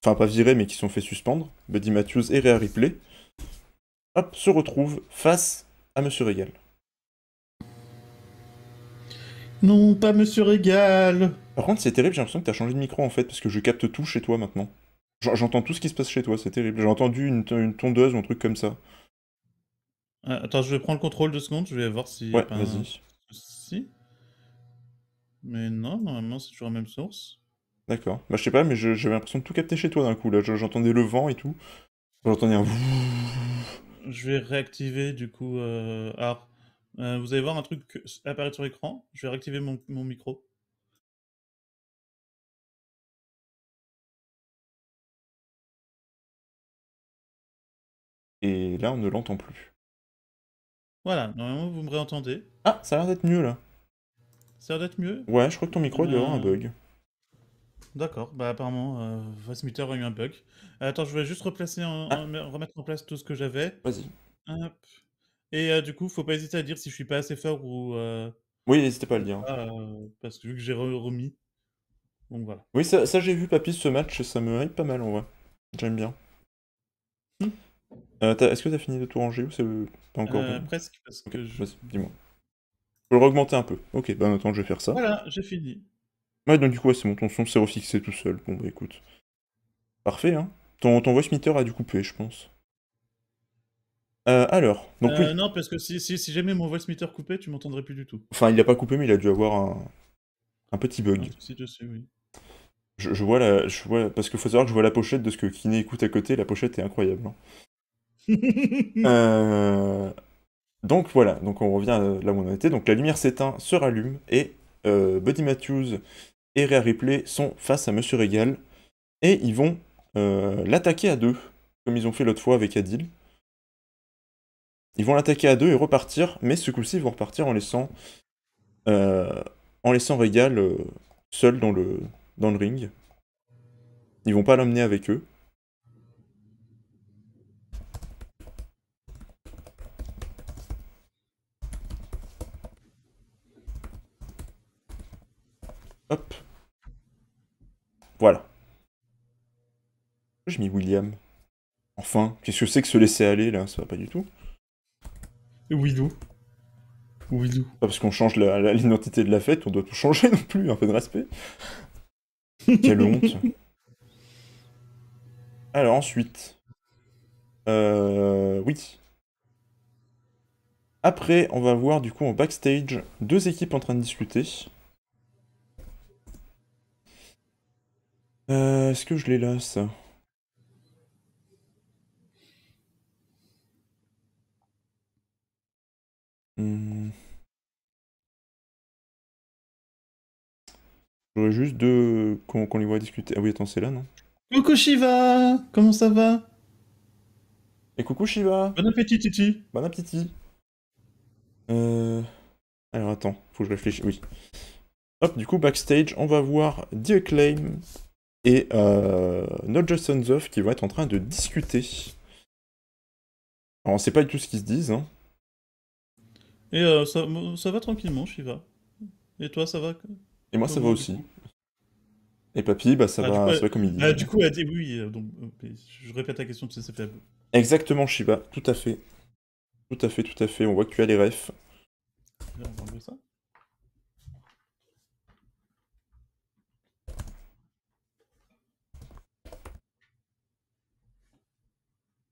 enfin pas virer mais qui se sont fait suspendre, Buddy Matthews et Réa Ripley, hop, se retrouvent face à Monsieur Regal. Non, pas Monsieur Régal Par contre, c'est terrible, j'ai l'impression que t'as changé de micro en fait, parce que je capte tout chez toi maintenant. J'entends tout ce qui se passe chez toi, c'est terrible. J'ai entendu une, tondeuse ou un truc comme ça. Euh, attends, je vais prendre le contrôle deux secondes, je vais voir si. Ouais, vas-y. Si. Mais non, normalement, c'est toujours la même source. D'accord. Bah, je sais pas, mais j'avais l'impression de tout capter chez toi d'un coup. Là, j'entendais le vent et tout. J'entendais un. Je vais réactiver du coup. Euh... Euh, vous allez voir un truc apparaître sur l'écran. Je vais réactiver mon, micro. Et là, on ne l'entend plus. Voilà, normalement, vous me réentendez. Ah, ça a l'air d'être mieux là. Ça a l'air d'être mieux Ouais, je crois que ton micro, il euh, doit un bug. D'accord, bah apparemment, euh, a eu un bug. Euh, attends, je vais juste ah. remettre en place tout ce que j'avais. Vas-y. Hop. Et du coup, faut pas hésiter à dire si je suis pas assez fort ou. Oui, n'hésitez pas à le dire. Hein. parce que vu que j'ai remis. Donc voilà. Oui, ça, j'ai vu Papy ce match, ça me hype pas mal en vrai. J'aime bien. Mmh. Euh, est-ce que t'as fini de tout ranger ou c'est pas encore euh, bon presque, parce que je- dis-moi. Faut le augmenter un peu. Ok, ben bah, attends, je vais faire ça. Voilà, j'ai fini. Ouais, donc du coup, c'est mon ton son refixé tout seul. Bon, bah écoute. Parfait, hein. Ton, ton voice meter a dû couper, je pense. Euh, alors, donc euh, Non, parce que si, jamais mon voice meter coupait, tu m'entendrais plus du tout. Enfin, il a pas coupé, mais il a dû avoir un, petit bug. je Je, vois la, je vois, parce que faut je vois la pochette de ce que Kiné écoute à côté, la pochette est incroyable. Hein. Euh, donc voilà, donc on revient à là où on était. Donc la lumière s'éteint, se rallume, et Buddy Matthews et Ray Ripley sont face à Monsieur Regal, et ils vont l'attaquer à deux, comme ils ont fait l'autre fois avec Adil. Ils vont l'attaquer à deux et repartir, mais ce coup-ci, ils vont repartir en laissant, euh, en laissant Régal euh, seul dans le, dans le ring. Ils vont pas l'emmener avec eux. Hop. Voilà. J'ai mis William. Enfin, qu'est-ce que c'est que se laisser aller là Ça va pas du tout. Oui oui Pas parce qu'on change l'identité de la fête, on doit tout changer non plus, un peu de respect. Quelle honte. Alors ensuite. Euh, oui. Après, on va voir du coup en backstage deux équipes en train de discuter. Euh, Est-ce que je l'ai là ça Hmm. J'aurais juste de... Qu'on les voit discuter. Ah oui, attends, c'est là, non Coucou Shiva Comment ça va Et coucou Shiva Bon appétit, Titi Bon appétit euh... Alors attends, faut que je réfléchisse. Oui. Hop, du coup, backstage, on va voir The Acclaim et euh, Not Just Sons of qui vont être en train de discuter. Alors, on sait pas du tout ce qu'ils se disent, hein. Et euh, ça, va tranquillement, Shiva. Et toi, ça va Et moi, ça va aussi. Et papy, bah, ah, ça, va, comme il dit. Ah, du coup, elle dit oui, euh, donc euh, je répète la question de c'est Exactement, Shiva, tout à fait. Tout à fait, tout à fait, on voit que tu as les refs. ça.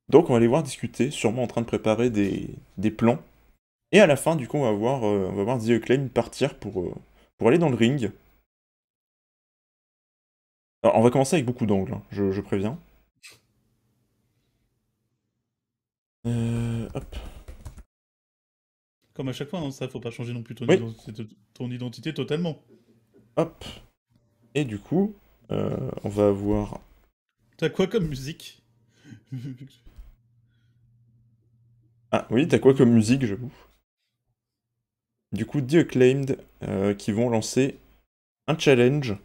Donc on va aller voir discuter, sûrement en train de préparer des, des plans et à la fin, du coup, on va voir, euh, on va voir The partir pour, euh, pour aller dans le ring. Alors, on va commencer avec beaucoup d'angles, hein. je, préviens. Euh, hop. Comme à chaque fois, hein, ça, faut pas changer non plus ton, identité, totalement. Hop. Et du coup, on va avoir. T'as quoi comme musique Ah oui, t'as quoi comme musique, j'avoue du coup The Acclaimed euh, qui vont lancer un challenge.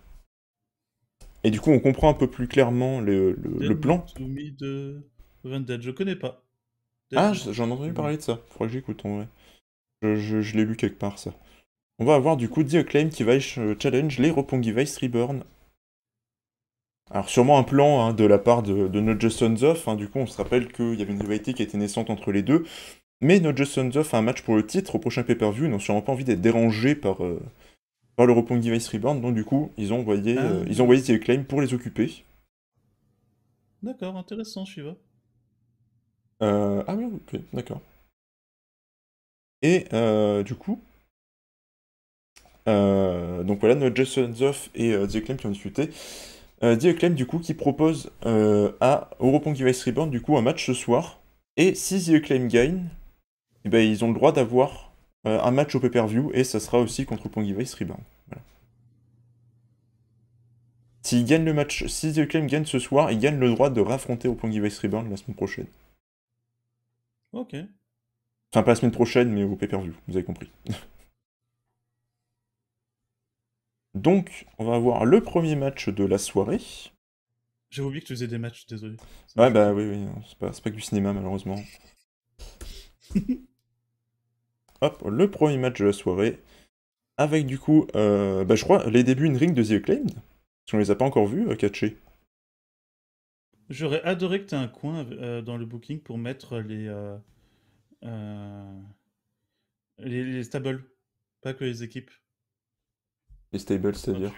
Et du coup, on comprend un peu plus clairement le, plan. je connais pas. Ah, j'en ai entendu parler de ça. Faudrait que j'écoute en Je, l'ai lu quelque part ça. On va avoir du coup The Acclaimed qui va challenge les Roppongi Vice Reborn. Alors sûrement un plan hein, de la part de, de Not Just Sons hein. du coup on se rappelle qu'il y avait une rivalité qui était naissante entre les deux, mais No Just off a un match pour le titre au prochain pay-per-view, ils n'ont sûrement pas envie d'être dérangés par, euh, par le Roppongi Vice Reborn, donc du coup, ils ont envoyé, ah, euh, ils ont envoyé Claim pour les occuper. D'accord, intéressant, Shiva. Euh, ah oui, ok, d'accord. Et euh, du coup, donc voilà, No Just off et The Acclaim qui ont discuté. The Acclaim, du coup, qui propose à Roppongi Vice Reborn, du coup, un match ce soir. Et si The gagne, eh ben, ils ont le droit d'avoir euh, un match au pay-per-view et ça sera aussi contre Pongivice Vice S'ils gagnent le match, si The Claim gagne ce soir, ils gagnent le droit de raffronter au Pongivice Vice la semaine prochaine. Ok. Enfin, pas la semaine prochaine, mais au pay-per-view, vous avez compris. Donc, on va avoir le premier match de la soirée. J'ai oublié que tu faisais des matchs, désolé. Ouais, bah oui, oui, c'est pas que du cinéma, malheureusement. Hop, le premier match de la soirée. Avec du coup, euh, bah, je crois, les débuts in ring de The Si on les a pas encore vus, catchés. Euh, J'aurais adoré que tu aies un coin euh, dans le booking pour mettre les, les, stables, pas que les équipes. Les stables, c'est-à-dire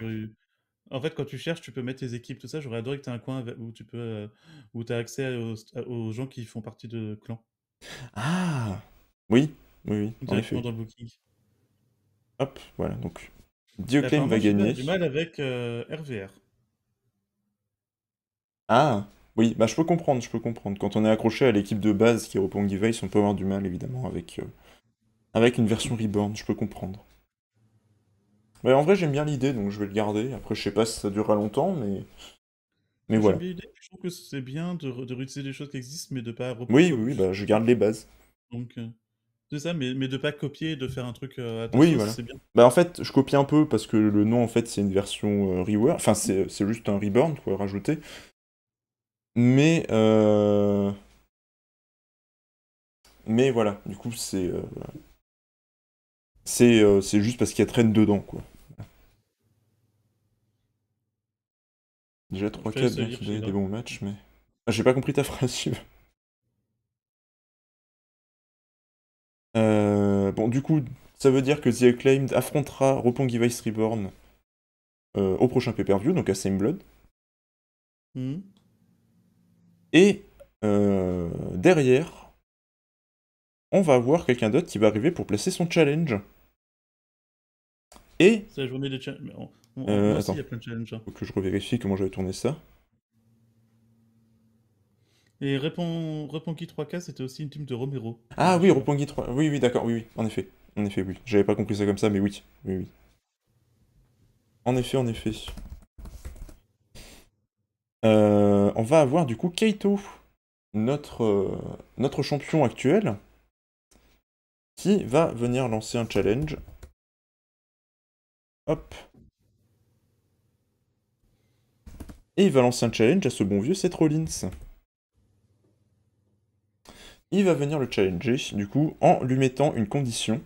En fait, quand tu cherches, tu peux mettre les équipes, tout ça. J'aurais adoré que tu aies un coin où tu peux, où as accès aux, aux gens qui font partie de clans. Ah Oui, oui, oui, Hop, voilà, donc Claim eh ben, va gagner. du mal avec RVR. Euh, ah, oui, bah je peux comprendre, je peux comprendre. Quand on est accroché à l'équipe de base qui est au Vice, on peut avoir du mal évidemment avec, euh, avec une version reborn, je peux comprendre. Mais bah, en vrai, j'aime bien l'idée, donc je vais le garder. Après, je sais pas si ça durera longtemps, mais. Mais voilà. je trouve que c'est bien de, de réutiliser des choses qui existent, mais de pas. Oui, oui, oui, bah, je garde les bases. Donc. Euh, ça, mais, mais de pas copier de faire un truc euh, oui, voilà. bien. Bah en fait, je copie un peu parce que le nom, en fait, c'est une version reword, euh, rework. Enfin, c'est juste un reborn, quoi, rajouter Mais... Euh, mais voilà, du coup, c'est... C'est c'est juste parce qu'il y a traîne dedans, quoi. Déjà 3-4, des bons matchs, mais... Ah, j'ai pas compris ta phrase, bon, du coup, ça veut dire que The Acclaimed affrontera Roppongi Reborn euh, au prochain pay-per-view, donc à Same Blood. Hmm. Et euh, derrière, on va avoir quelqu'un d'autre qui va arriver pour placer son challenge. Et. C'est la journée des challenges. il Faut que je revérifie comment j'avais tourné ça. Et répond 3K, c'était aussi une team de Romero. Ah oui, Repongi 3 Oui, oui, d'accord, oui, oui, en effet. En effet, oui. J'avais pas compris ça comme ça, mais oui. Oui, oui. En effet, en effet. Euh, on va avoir du coup Kaito, notre, euh, notre champion actuel, qui va venir lancer un challenge. Hop. Et il va lancer un challenge à ce bon vieux Seth Rollins il va venir le challenger, du coup, en lui mettant une condition.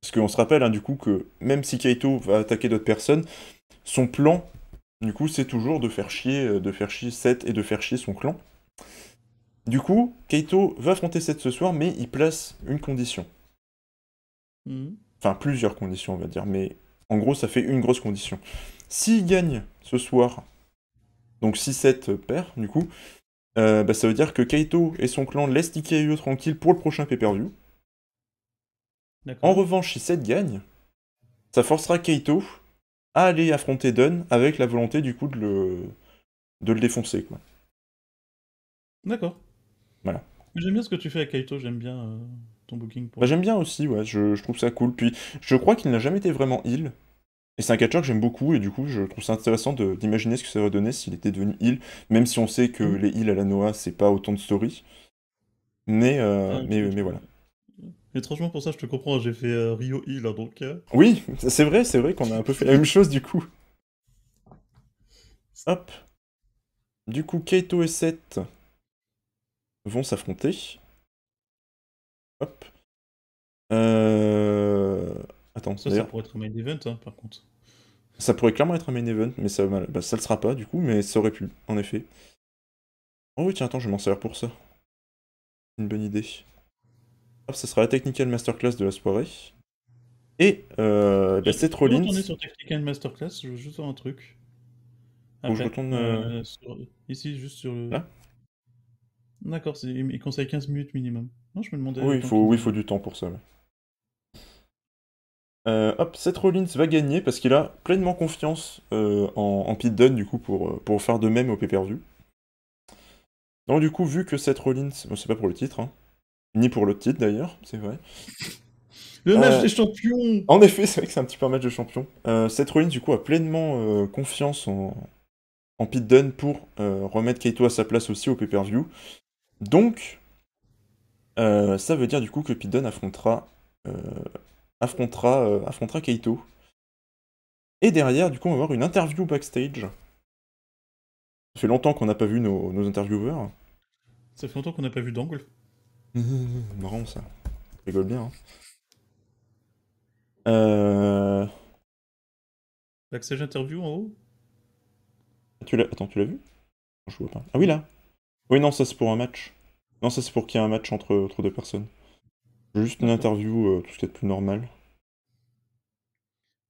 Parce qu'on se rappelle, hein, du coup, que même si Kaito va attaquer d'autres personnes, son plan, du coup, c'est toujours de faire chier, euh, de faire chier Seth et de faire chier son clan. Du coup, Kaito va affronter Seth ce soir, mais il place une condition. Hmm. Enfin, plusieurs conditions, on va dire, mais en gros, ça fait une grosse condition. S'il gagne ce soir, donc si Seth perd, du coup, euh, bah, ça veut dire que Kaito et son clan laissent Ikeyo tranquille pour le prochain pay-per-view. En revanche, si Seth gagne, ça forcera Kaito à aller affronter Dunn avec la volonté du coup de le, de le défoncer. quoi. D'accord. Voilà. J'aime bien ce que tu fais avec Kaito, j'aime bien euh, ton booking. Pour... Bah, j'aime bien aussi, ouais, je, je, trouve ça cool. Puis je crois qu'il n'a jamais été vraiment heal, et c'est un catcheur que j'aime beaucoup et du coup je trouve ça intéressant d'imaginer ce que ça aurait donné s'il était devenu heal, même si on sait que mm. les heals à la Noah c'est pas autant de story. Mais, euh, ah, mais, mais, voilà. Étrangement pour ça je te comprends, j'ai fait euh, Rio heal hein, donc. Euh. Oui, c'est vrai, c'est vrai qu'on a un peu fait la même chose du coup. Hop. Du coup Kato et Seth vont s'affronter. Hop. Euh... Attends, ça, ça pourrait être un main event, hein, par contre. Ça pourrait clairement être un main event, mais ça, ne bah, le sera pas, du coup, mais ça aurait pu, en effet. Oh oui, tiens, attends, je m'en sers pour ça. Une bonne idée. Hop, ça sera la Technical Masterclass de la soirée. Et euh, bah, trop c'est On Je vais sur Technical Masterclass, je veux juste faire un truc. Après, je retourne. Euh, euh, ici, juste sur le. Là D'accord, il conseille 15 minutes minimum. Non, je me demandais. Oui, il faut, faut du temps pour ça. Euh, hop, Seth Rollins va gagner parce qu'il a pleinement confiance euh, en, en, Pete du coup, pour, euh, pour faire de même au pay-per-view. Donc, du coup, vu que Seth Rollins, bon, c'est pas pour le titre, hein, ni pour le titre d'ailleurs, c'est vrai. Le match des champions En effet, c'est vrai que c'est un petit peu un match de champion. Seth Rollins, du coup, a pleinement confiance en, en Pete pour remettre Kaito à sa place aussi au pay-per-view. Donc, ça veut dire du coup que Pete Dunne affrontera affrontera, euh, Kaito. Et derrière, du coup, on va avoir une interview backstage. Ça fait longtemps qu'on n'a pas vu nos, nos, intervieweurs. Ça fait longtemps qu'on n'a pas vu d'angle. marrant ça. rigole bien. Hein. Euh. Backstage interview en haut tu Attends, tu l'as vu Ah oui, là Oui, non, ça c'est pour un match. Non, ça c'est pour qu'il y ait un match entre, entre deux personnes. Juste une interview, euh, tout ce qui est plus normal.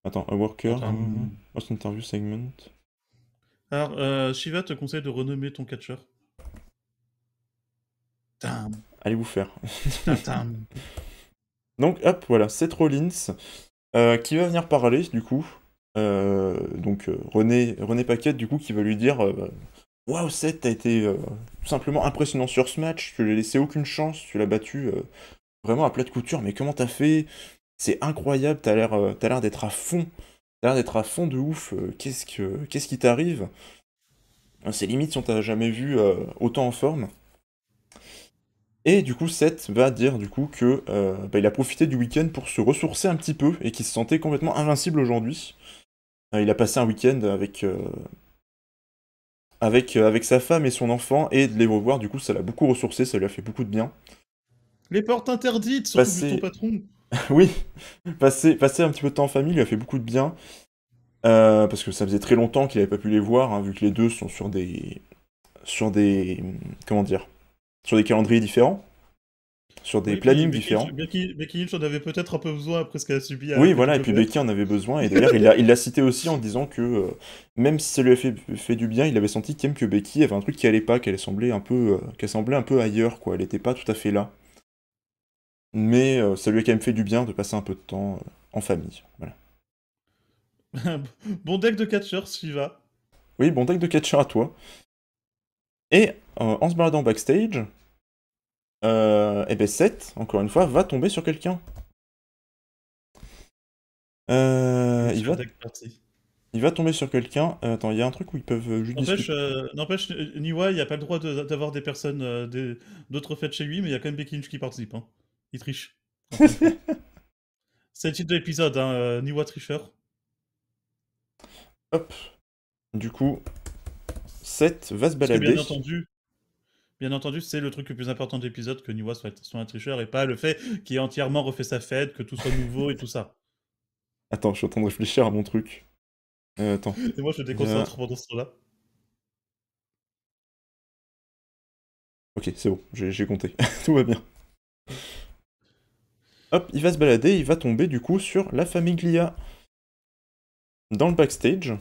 Attends, un worker, Un mm, mm. interview segment. Alors, euh, Shiva te conseille de renommer ton catcher. Allez vous faire. donc, hop, voilà, Seth Rollins euh, qui va venir parler, du coup. donc, René, René Paquette, du coup, qui va lui dire bah, Waouh, wow, Seth, t'as été tout simplement impressionnant sur ce match. Tu l'as laissé aucune chance. Tu l'as battu vraiment à plat de couture, mais comment t'as fait C'est incroyable, t'as l'air, euh, l'air d'être à fond, t'as l'air d'être à fond de ouf, euh, qu'est-ce, que, qu'est-ce qui t'arrive hein, Ces limites, si on t'a jamais vu euh, autant en forme. Et du coup, Seth va dire du coup que bah, il a profité du week-end pour se ressourcer un petit peu et qu'il se sentait complètement invincible aujourd'hui. il a passé un week-end avec, avec, avec sa femme et son enfant et de les revoir, du coup, ça l'a beaucoup ressourcé, ça lui a fait beaucoup de bien. Les portes interdites, surtout Passer... patron. oui, passer, passer un petit peu de temps en famille lui a fait beaucoup de bien. Euh, parce que ça faisait très longtemps qu'il n'avait pas pu les voir, hein, vu que les deux sont sur des. sur des. comment dire Sur des calendriers différents, sur des plannings différents. Becky, en avait peut-être un peu besoin après ce qu'elle a subi. Oui, voilà, et puis Becky en avait besoin, et d'ailleurs il l'a cité aussi en disant que euh, même si ça lui a fait, du bien, il avait senti quand que Becky avait un truc qui allait pas, qu'elle semblait un peu. Euh, qu'elle semblait un peu ailleurs, quoi, elle n'était pas tout à fait là mais euh, ça lui a quand même fait du bien de passer un peu de temps euh, en famille. Voilà. bon deck de catcher, Shiva Oui, bon deck de catcher à toi. Et euh, en se baladant backstage, Eh 7, ben, encore une fois, va tomber sur quelqu'un. il, va... il, va... tomber sur quelqu'un. attends, il y a un truc où ils peuvent juste. N'empêche, Niwa, il n'y a pas le droit d'avoir des personnes, d'autres fêtes chez lui, mais il y a quand même Inch qui participe. Hein. Il triche. C'est le titre de l'épisode, Niwa hein, euh, tricheur. Hop. Du coup, cette vaste se Bien entendu, bien entendu, c'est le truc le plus important de l'épisode que Niwa soit, soit, un tricheur et pas le fait qu'il ait entièrement refait sa fête, que tout soit nouveau et tout ça. Attends, je suis en train de réfléchir à mon truc. Euh, attends. Et moi, je déconcentre euh. pendant ce temps-là. Ok, c'est bon, j'ai compté. tout va bien. Hop, il va se balader, il va tomber du coup sur la famille Glia. Dans le backstage.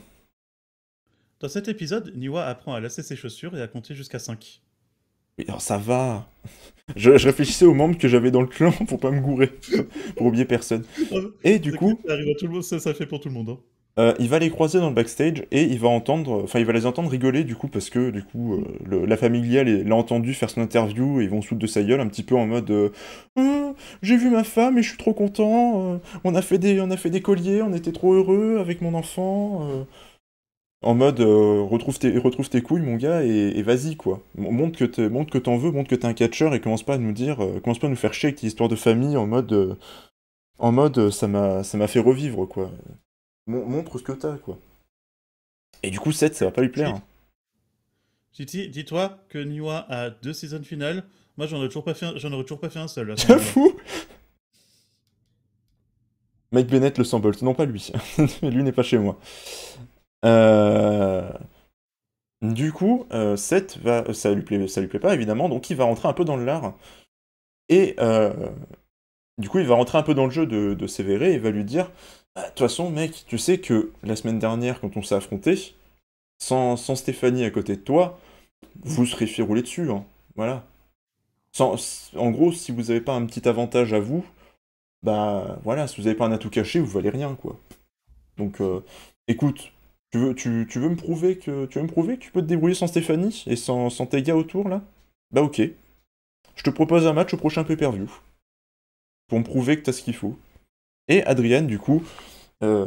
Dans cet épisode, Niwa apprend à lasser ses chaussures et à compter jusqu'à 5. Mais alors oh, ça va je, réfléchissais aux membres que j'avais dans le clan pour pas me gourer, pour oublier personne. Et du coup... Ça, tout le monde, ça, fait pour tout le monde. Hein. Euh, il va les croiser dans le backstage et il va entendre, enfin il va les entendre rigoler du coup parce que du coup euh, la familiale l'a entendu faire son interview et ils vont foutre de sa gueule un petit peu en mode euh, hein, j'ai vu ma femme et je suis trop content, on a fait des on a fait des colliers, on était trop heureux avec mon enfant. En mode retrouve, tes, retrouve tes couilles mon gars et, vas-y quoi. Montre que montre que t'en veux, montre que t'es un catcheur et commence pas à nous dire, commence pas nous faire chier avec tes histoires de famille en mode en mode ça m'a ça m'a fait revivre quoi montre ce que t'as, quoi. Et du coup, 7, ça va pas lui plaire. Hein. dis-toi que Niwa a deux saisons finales. Moi, j'en aurais toujours pas fait un, j'en aurais toujours pas fait un seul. T'es fou Mike Bennett le Sambolt, non pas lui. lui n'est pas chez moi. Euh, du coup, euh, 7 va, euh, ça lui plaît, ça lui plaît pas évidemment, donc il va rentrer un peu dans le lard. Et euh, du coup, il va rentrer un peu dans le jeu de, de Sévéré et va lui dire bah, de toute façon, mec, tu sais que la semaine dernière, quand on s'est affronté, sans, sans, Stéphanie à côté de toi, vous serez fait rouler dessus. Hein. Voilà. Sans, en gros, si vous n'avez pas un petit avantage à vous, bah voilà, si vous n'avez pas un atout caché, vous valez rien, quoi. Donc, euh, écoute, tu veux, tu, veux me prouver que tu veux me prouver que tu peux te débrouiller sans Stéphanie et sans, sans tes gars autour, là Bah ok. Je te propose un match au prochain pay-per-view. Pour me prouver que t'as ce qu'il faut. Et Adrian, du coup, euh,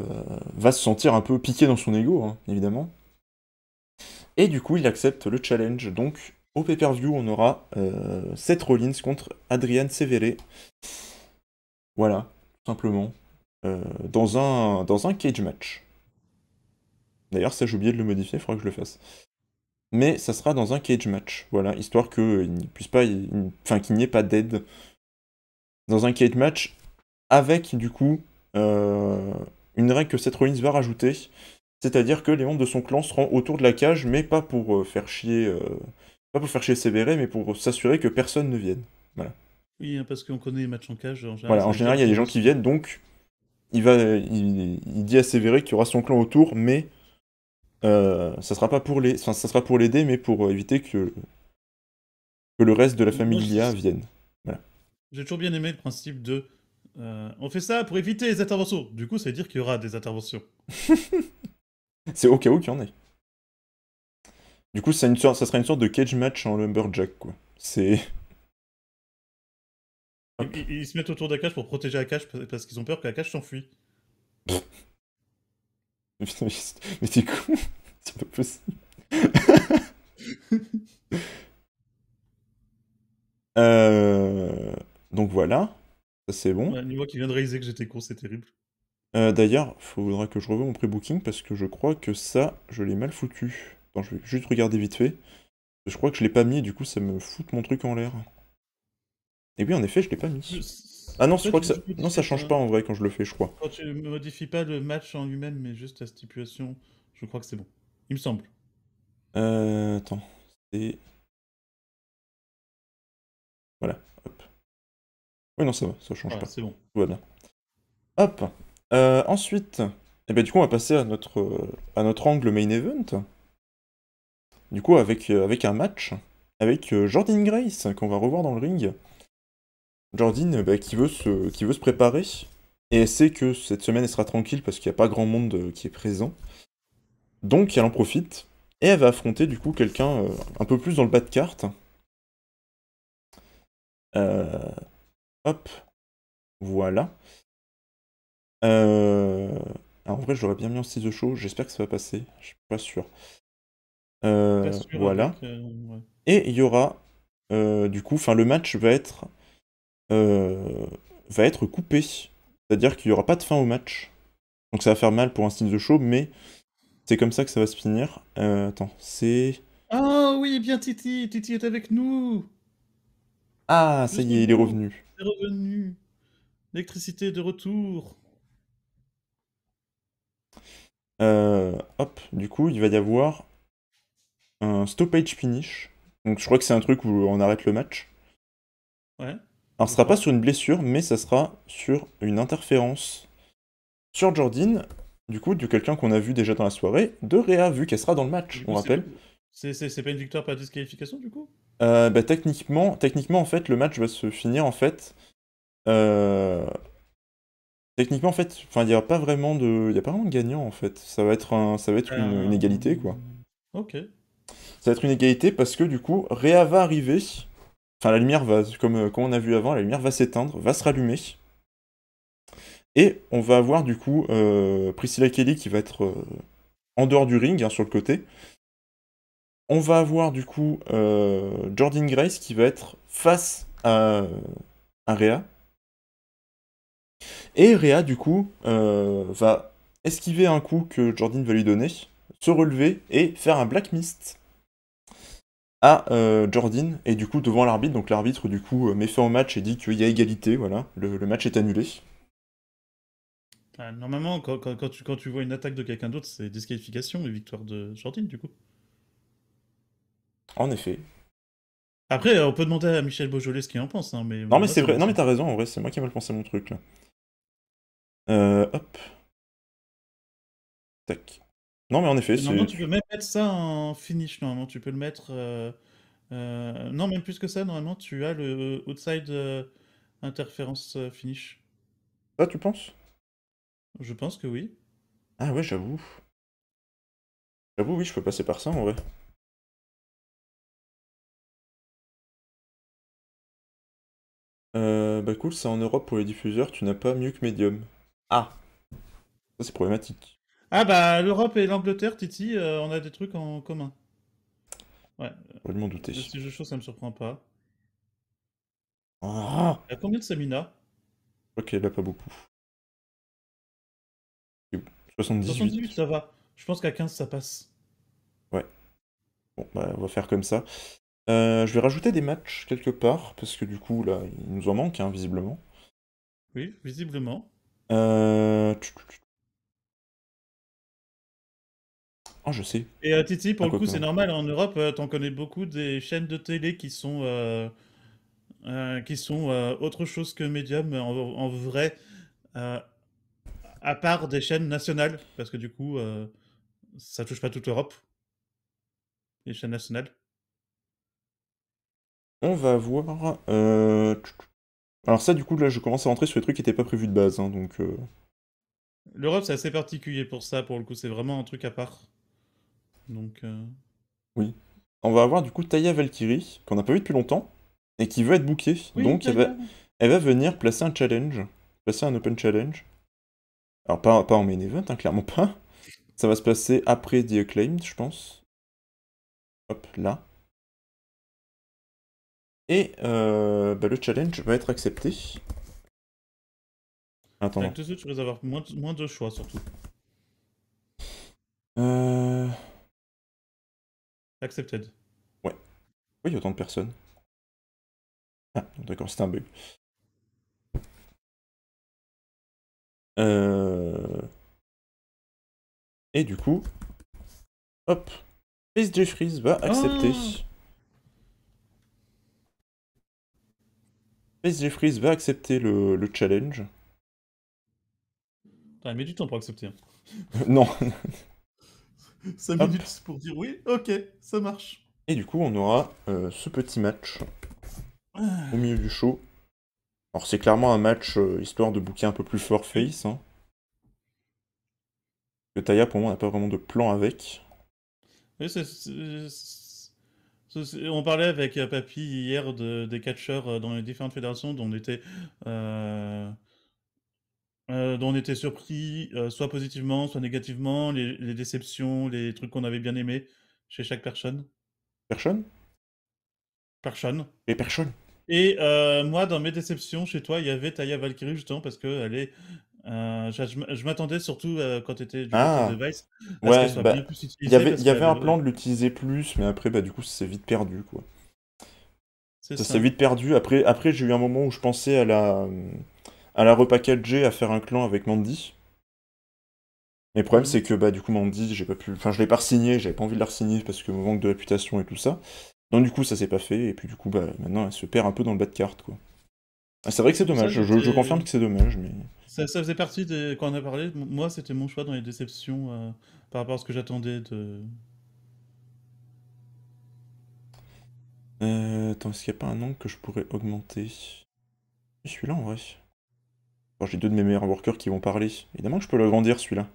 va se sentir un peu piqué dans son ego, hein, évidemment. Et du coup, il accepte le challenge. Donc, au pay-per-view, on aura euh, Seth Rollins contre Adrian Severé. Voilà, tout simplement. Euh, dans, un, dans un cage match. D'ailleurs, ça, j'ai oublié de le modifier, il faudra que je le fasse. Mais ça sera dans un cage match, voilà, histoire euh, puisse pas, qu'il n'y ait pas d'aide. Dans un cage match, avec du coup euh, une règle que cette Rollins va rajouter, c'est-à-dire que les membres de son clan seront autour de la cage, mais pas pour euh, faire chier, euh, pas pour faire chier Sévéré, mais pour s'assurer que personne ne vienne. Oui, hein, parce qu'on connaît les matchs en cage. En général, il y a des gens qui viennent, donc il va, il, dit à Sévéré qu'il y aura son clan autour, mais ça sera pas pour les, ça sera pour l'aider, mais pour éviter que que le reste de la famille a vienne. J'ai toujours bien aimé le principe de euh, on fait ça pour éviter les interventions. Du coup, ça veut dire qu'il y aura des interventions. c'est au cas où qu'il y en ait. Du coup, ça, une sorte, sera une sorte de cage match en lumberjack, quoi. C'est... Ils, se mettent autour de la cage pour protéger la cage parce qu'ils ont peur que la cage s'enfuit. mais c'est con C'est pas possible. euh... Donc voilà c'est bon. Ouais, moi qui vient de réaliser que j'étais con, c'est terrible. Euh, D'ailleurs, faudra que je revoie mon pré-booking parce que je crois que ça, je l'ai mal foutu. Attends, je vais juste regarder vite fait. Je crois que je l'ai pas mis, du coup, ça me fout mon truc en l'air. Et oui, en effet, je l'ai pas mis. Ah non, je crois que ça... Non, ça change pas en vrai quand je le fais, je crois. Quand tu ne modifies pas le match en lui-même, mais juste la stipulation, je crois que c'est bon. Il me semble. Euh, attends. C'est... Voilà non, ça va, ça change pas. C'est bon. bien. Hop. Euh, ensuite, eh ben, du coup, on va passer à notre, euh, à notre angle main event. Du coup, avec, euh, avec un match, avec Jordan Grace, qu'on va revoir dans le ring. Jordan, eh ben, qui, veut se, qui veut se préparer, et elle sait que cette semaine, elle sera tranquille parce qu'il n'y a pas grand monde qui est présent. Donc, elle en profite, et elle va affronter, du coup, quelqu'un un peu plus dans le bas de carte. Euh, Hop. Voilà. Euh, en vrai, j'aurais bien mis en de show. J'espère que ça va passer. Je suis pas sûr. Euh, voilà. Euh, Et il y aura, du coup, enfin, le match va être, va être coupé. C'est-à-dire qu'il n'y aura pas de fin au match. Donc ça va faire mal pour un de show, mais c'est comme ça que ça va se finir. attends, c'est... Ah oui, bien Titi, Titi est avec nous. Ah, ça y est, il est revenu. Il est revenu. L'électricité de retour. Euh, hop, du coup, il va y avoir un stoppage finish. Donc je crois que c'est un truc où on arrête le match. Ouais. Alors ce sera pas sur une blessure, mais ça sera sur une interférence sur Jordan, du coup, de quelqu'un qu'on a vu déjà dans la soirée, de Réa, vu qu'elle sera dans le match, on rappelle. C'est pas une victoire par disqualification du coup euh, bah, techniquement, techniquement, en fait, le match va se finir en fait. Euh, techniquement, en fait, il n'y a pas vraiment de, il a pas vraiment de gagnant en fait. Ça va être ça va être une... égalité quoi. Ok. Ça va être une égalité parce que du coup, Réa va arriver. Enfin, la lumière va, comme, euh, comme on a vu avant, la lumière va s'éteindre, va se rallumer. Et on va avoir du coup Priscilla Kelly qui va être en dehors du ring, hein, sur le côté, on va avoir du coup euh, Grace qui va être face à, Rhea. Et Rhea du coup euh, va esquiver un coup que Jordan va lui donner, se relever et faire un Black Mist à euh, et du coup devant l'arbitre. Donc l'arbitre du coup euh, met fin au match et dit qu'il y a égalité, voilà, le, match est annulé. Euh, normalement, quand, tu, quand tu vois une attaque de quelqu'un d'autre, c'est disqualification et victoire de Jordan du coup. En effet. Après, on peut demander à Michel Beaujolais ce qu'il en pense. Hein, mais non, mais c'est vrai. Non, mais t'as raison. En vrai, c'est moi qui ai mal pensé mon truc là. Euh, hop. Tac. Non, mais en effet. Normalement, tu peux même mettre ça en finish. Normalement, tu peux le mettre. Euh, euh, non, même plus que ça. Normalement, tu as le outside interférence finish. Ah, tu penses Je pense que oui. Ah ouais, j'avoue. J'avoue, oui, je peux passer par ça en vrai. Euh, bah cool, c'est en Europe pour les diffuseurs, tu n'as pas mieux que Medium. Ah Ça c'est problématique. Ah bah l'Europe et l'Angleterre, Titi, euh, on a des trucs en commun. Ouais. Faut m'en douter. Si je ça me surprend pas. Ah Il y a combien de Samina Ok, là pas beaucoup. 78. 78 ça va. Je pense qu'à 15 ça passe. Ouais. Bon bah on va faire comme ça. Euh, je vais rajouter des matchs quelque part, parce que du coup, là, il nous en manque, hein, visiblement. Oui, visiblement. Oh, je sais. Et euh, Titi, pour le coup, c'est normal, en Europe, t'en connais beaucoup des chaînes de télé qui sont, qui sont autre chose que médium, en, en vrai, à part des chaînes nationales, parce que du coup, ça touche pas toute l'Europe, les chaînes nationales on va voir... Euh, alors ça, du coup, là, je commence à rentrer sur les trucs qui n'étaient pas prévus de base, hein, donc... Euh. L'Europe, c'est assez particulier pour ça, pour le coup, c'est vraiment un truc à part. Donc... Euh. Oui. On va avoir, du coup, Taya Valkyrie, qu'on n'a pas vu depuis longtemps, et qui veut être bookée, donc elle va... venir placer un challenge, placer un open challenge. Alors pas, pas en main event, hein, clairement pas. Ça va se passer après The Acclaimed, je pense. Hop, là. Et euh, bah, le challenge va être accepté. Attends. Avec tu vas avoir moins, de choix surtout. Euh. Accepted. Ouais. Oui, il y a autant de personnes. Ah, d'accord, c'est un bug. Euh. Et du coup, hop, Chris Jeffries va accepter. Ah. Mais Jeffries va accepter le, challenge. Elle met du temps pour accepter. Hein. non. 5 minutes pour dire oui, ok, ça marche. Et du coup, on aura euh, ce petit match au milieu du show. Alors, c'est clairement un match euh, histoire de bouquer un peu plus fort Face. Le hein. Taya, pour moi, n'a pas vraiment de plan avec. Oui, c'est on parlait avec euh, Papy hier des catcheurs euh, dans les différentes fédérations dont on était, euh, dont on était surpris, soit positivement, soit négativement, les, les déceptions, les trucs qu'on avait bien aimés chez chaque personne. Personne Personne. Et personne. Et moi, dans mes déceptions chez toi, il y avait Taya Valkyrie justement parce qu'elle est euh, je, m'attendais surtout euh, quand tu étais du ah, côté de Ouais, bah, il y avait, y avait un plan de l'utiliser plus, mais après, bah, du coup, s'est vite perdu. quoi. Ça, s'est vite perdu. Après, après j'ai eu un moment où je pensais à la, à la repackager, à faire un clan avec Mandy. Mais le problème, mmh. c'est que bah, du coup, Mandy, j'ai pas pu. Enfin, je l'ai pas signé, j'avais pas envie de la signer parce que mon manque de réputation et tout ça. Donc, du coup, ça s'est pas fait. Et puis, du coup, bah, maintenant, elle se perd un peu dans le bas de carte. quoi. Ah, c'est vrai que c'est dommage, je confirme que c'est dommage, mais ça, faisait partie de, quand on a parlé. Moi, c'était mon choix dans les déceptions euh, par rapport à ce que j'attendais de. Euh, attends, est-ce qu'il n'y a pas un nombre que je pourrais augmenter? celui là en vrai. j'ai deux de mes meilleurs workers qui vont parler. Évidemment que je peux le grandir celui-là.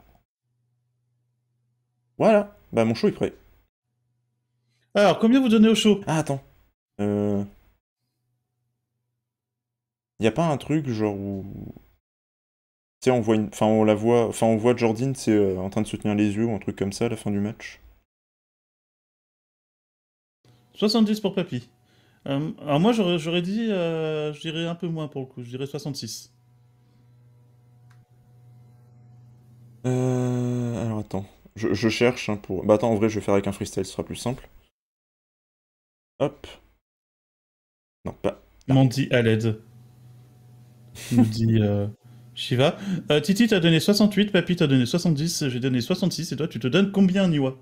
Voilà, bah mon show est prêt. Alors, combien vous donnez au show? Ah attends. Euh... n'y a pas un truc genre où on voit, enfin, on la voit, enfin, on voit Jordan, c'est euh, en train de soutenir les yeux ou un truc comme ça à la fin du match. 70 pour Papy. Euh, alors moi, j'aurais dit, euh, je dirais un peu moins pour le coup, je dirais 66. alors attends, je, cherche hein, pour. Bah attends, en vrai, je vais faire avec un freestyle, ce sera plus simple. Hop. Non, pas. Mandy à l'aide. Mandy. Shiva. Euh, Titi, t'as donné 68, Papi t'a donné 70, j'ai donné 66, et toi, tu te donnes combien, Niwa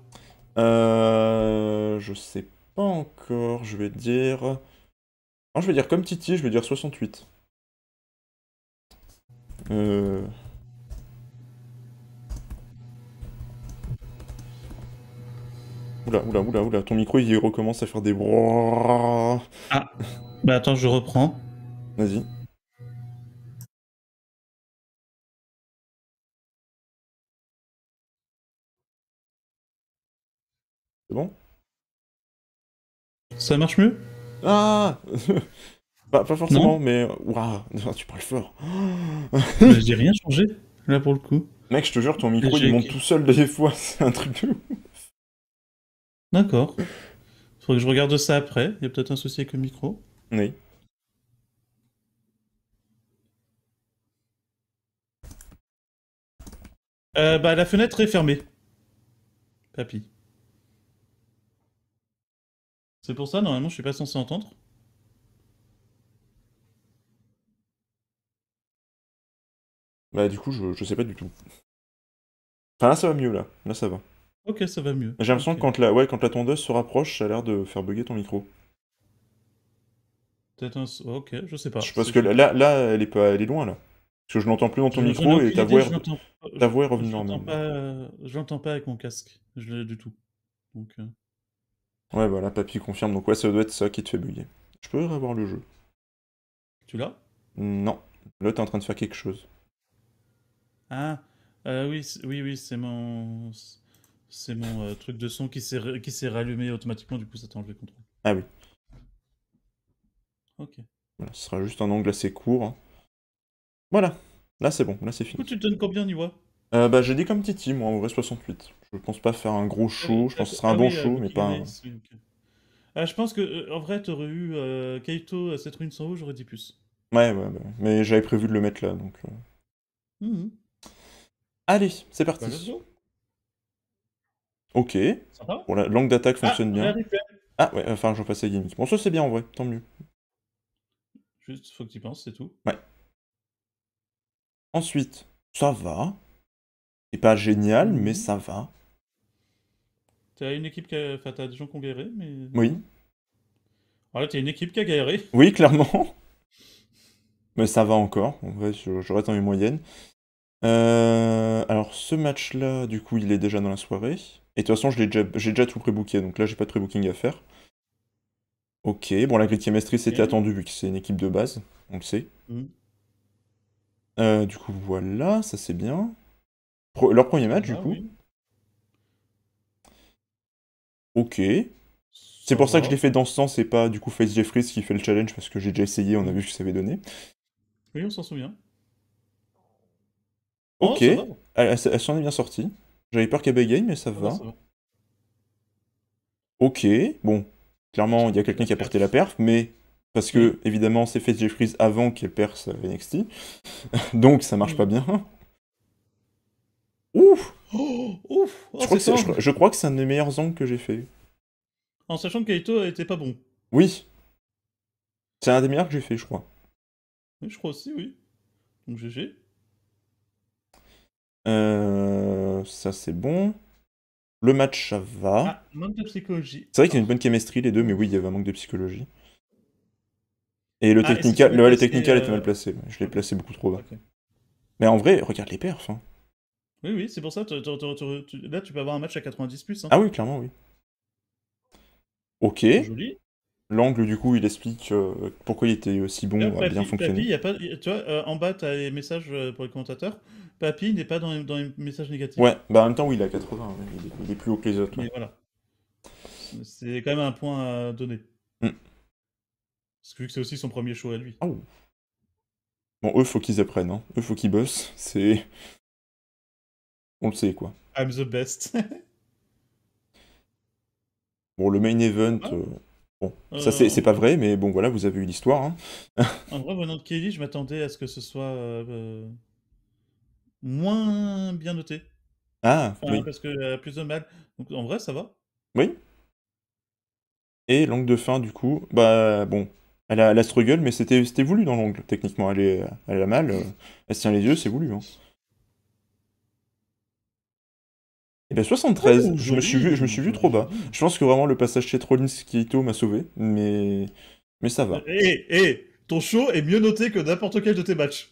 euh, Je sais pas encore, je vais dire... Non, ah, je vais dire comme Titi, je vais dire 68. Euh... Oula, oula, oula, oula, ton micro il recommence à faire des... Ah, bah attends, je reprends. Vas-y. C'est bon Ça marche mieux Ah pas, pas, forcément, mais. Waouh, tu parles fort bah, J'ai rien changé, là pour le coup. Mec, je te jure, ton micro il monte tout seul des fois, c'est un truc de ouf D'accord. Faudrait que je regarde ça après, il y a peut-être un souci avec le micro. Oui. Euh, bah, la fenêtre est fermée. Papy. C'est pour ça, normalement, je suis pas censé entendre. Bah du coup, je, je sais pas du tout. Enfin là, ça va mieux, là. Là, ça va. Ok, ça va mieux. J'ai l'impression que quand la, ouais, quand la tondeuse se rapproche, ça a l'air de faire bugger ton micro. Peut-être un... Ok, je sais pas. Je pense que là, là, elle est pas, elle est loin, là. Parce que je l'entends plus dans ton micro et ta voix, est revenue pas, je l'entends pas avec mon casque, je l'ai du tout. Donc, euh. Ouais, voilà, papy confirme. Donc, ouais, ça doit être ça qui te fait bugger. Je peux revoir le jeu. Tu l'as Non. Là, t'es en train de faire quelque chose. Ah, euh, oui, oui, oui, c'est mon. C'est mon euh, truc de son qui s'est rallumé automatiquement, du coup, ça t'a enlevé le contrôle. Ah oui. Ok. Voilà, ce sera juste un angle assez court. Hein. Voilà, là c'est bon, là c'est fini. Du tu te donnes combien, Niwa euh, bah, J'ai dit comme Titi, moi, en vrai 68. Je pense pas faire un gros show, je pense que ce sera ah un bon euh, show, mais pas un... Ah, je pense que euh, en vrai, aurais eu Kaito à cette ruine sans eau, j'aurais dit plus. Ouais, ouais, ouais. mais j'avais prévu de le mettre là, donc. Mhm. Allez, c'est bah, parti. ok. Bon, la langue d'attaque ah, fonctionne bien. Ah ouais, enfin, j'en passe à gimmick. Bon, ça c'est bien en vrai, tant mieux. Juste, faut que tu penses, c'est tout. Ouais. Ensuite, ça va. C'est pas génial, mhm. mais ça va. T'as une équipe qui a... Enfin, t'as des gens qui ont galéré, mais... Oui. Alors t'as une équipe qui a galéré. Oui, clairement. mais ça va encore. En vrai, je, reste dans les euh, alors, ce match-là, du coup, il est déjà dans la soirée. Et de toute façon, j'ai déjà, tout pré-booké, donc là, j'ai pas de pré-booking à faire. Ok, bon, la grille trimestrielle, c'était attendu, vu que c'est une équipe de base, on le sait. Mhm. Euh, du coup, voilà, ça c'est bien leur premier match, du ah coup. Ok. C'est pour ça que je l'ai fait dans ce sens c'est pas du coup Face Jeffries qui fait le challenge parce que j'ai déjà essayé, on a vu ce que ça avait donné. Oui, on s'en souvient. Oh, ok, elle, s'en est bien sortie. J'avais peur qu'elle bégaye, mais ça, va. Ok, bon, clairement, il y a quelqu'un qui a porté la perf, mais parce que, évidemment, c'est Face Jeffries avant qu'elle perce VNXT. donc ça marche pas bien. Ouf je, crois que c'est un des meilleurs angles que j'ai fait. En sachant que Kaito était pas bon. Oui. C'est un des meilleurs que j'ai fait, je crois. Oui, je crois aussi, oui. Donc GG. Euh, ça c'est bon. Le match, ça va. Ah, manque de psychologie. C'est vrai qu'il y a une bonne chemistry les deux, mais oui, il y avait un manque de psychologie. Et le ah, technical, le, le, technical était mal euh, placé. Je l'ai placé beaucoup trop bas. Mais en vrai, regarde les perfs. Hein. Oui, oui, c'est pour ça. Tu, là, tu peux avoir un match à 90 plus. Hein. Ah oui, clairement, oui. Ok. Joli. L'angle, du coup, il explique euh, pourquoi il était aussi euh, bon à bien fonctionner. Papy, tu vois, euh, en bas, tu as les messages pour les commentateurs. Papy n'est pas dans les, messages négatifs. Ouais, bah en même temps, oui, il a 80. Il est, plus haut que les autres. voilà. C'est quand même un point à donner. Hmm. Parce que vu que c'est aussi son premier show à lui. Ah bon, eux, faut qu'ils apprennent. Hein. Eux, faut qu'ils bossent. C'est on le sait, quoi. I'm the best. bon, le main event. Ah. Euh, bon, euh, ça c'est pas vrai, mais bon voilà, vous avez eu l'histoire. Hein. en vrai, venant de Kelly, je m'attendais à ce que ce soit euh, moins bien noté. Ah, oui. Parce qu'elle a plus de mal. Donc en vrai, ça va. Oui. Et l'angle de fin, du coup, bah bon, elle a la struggle, mais c'était voulu dans l'angle, techniquement. Elle, est, elle a mal, elle se tient les yeux, c'est voulu. Hein. Et eh ben 73, ah, je, me suis vu, trop bas. Je pense que vraiment le passage chez Trollins Kito m'a sauvé, mais, ça va. Eh, eh, eh, ton show est mieux noté que n'importe quel de tes matchs.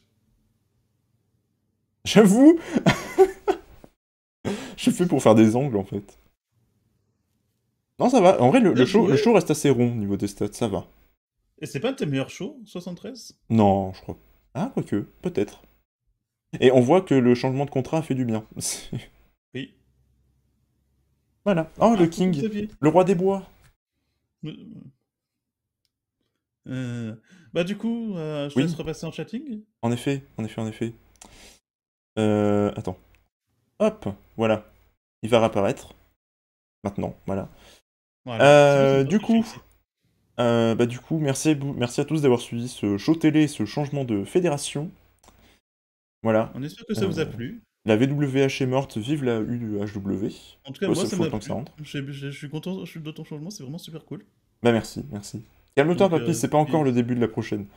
J'avoue Je suis fait pour faire des angles en fait. Non, ça va. En vrai, le, show, reste assez rond au niveau des stats, ça va. Et c'est pas de tes meilleurs shows, 73 Non, je crois. Ah, quoique, peut-être. Et on voit que le changement de contrat a fait du bien. Voilà. Oh, le ah, King. Le roi des bois. Euh, euh, bah du coup, euh, je peux laisse repasser en chatting. En effet, en effet, en effet. attends. Hop, voilà. Il va réapparaître. Maintenant, voilà. du coup... bah du coup, merci, merci à tous d'avoir suivi ce show télé, ce changement de fédération. Voilà. On espère que ça vous a plu. La VWH est morte, vive la UHW. En tout cas, moi, ça m'a Je, suis content je de ton changement, c'est vraiment super cool. Bah merci, merci. Calme-toi, papy, euh, c'est pas encore le début de la prochaine.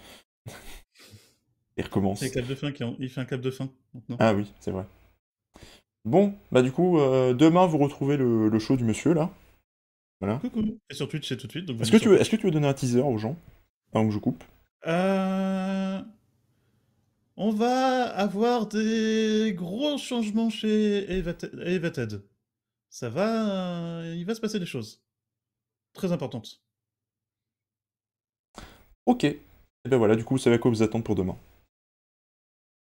il recommence. Il, de fin fait un cap de fin maintenant. Ah oui, c'est vrai. Bon, bah du coup, euh, demain, vous retrouvez le, show du monsieur, là. Voilà. Coucou. Et sur Twitch, c'est tout de suite. Est-ce que, tu est -ce que tu veux donner un teaser aux gens Avant que je coupe euh on va avoir des gros changements chez Evated. Ça va, euh, il va se passer des choses très importantes. Ok. Et eh ben voilà, du coup, vous savez à quoi vous attendre pour demain.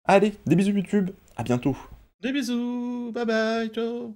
Allez, des bisous YouTube, à bientôt. Des bisous, bye bye, ciao.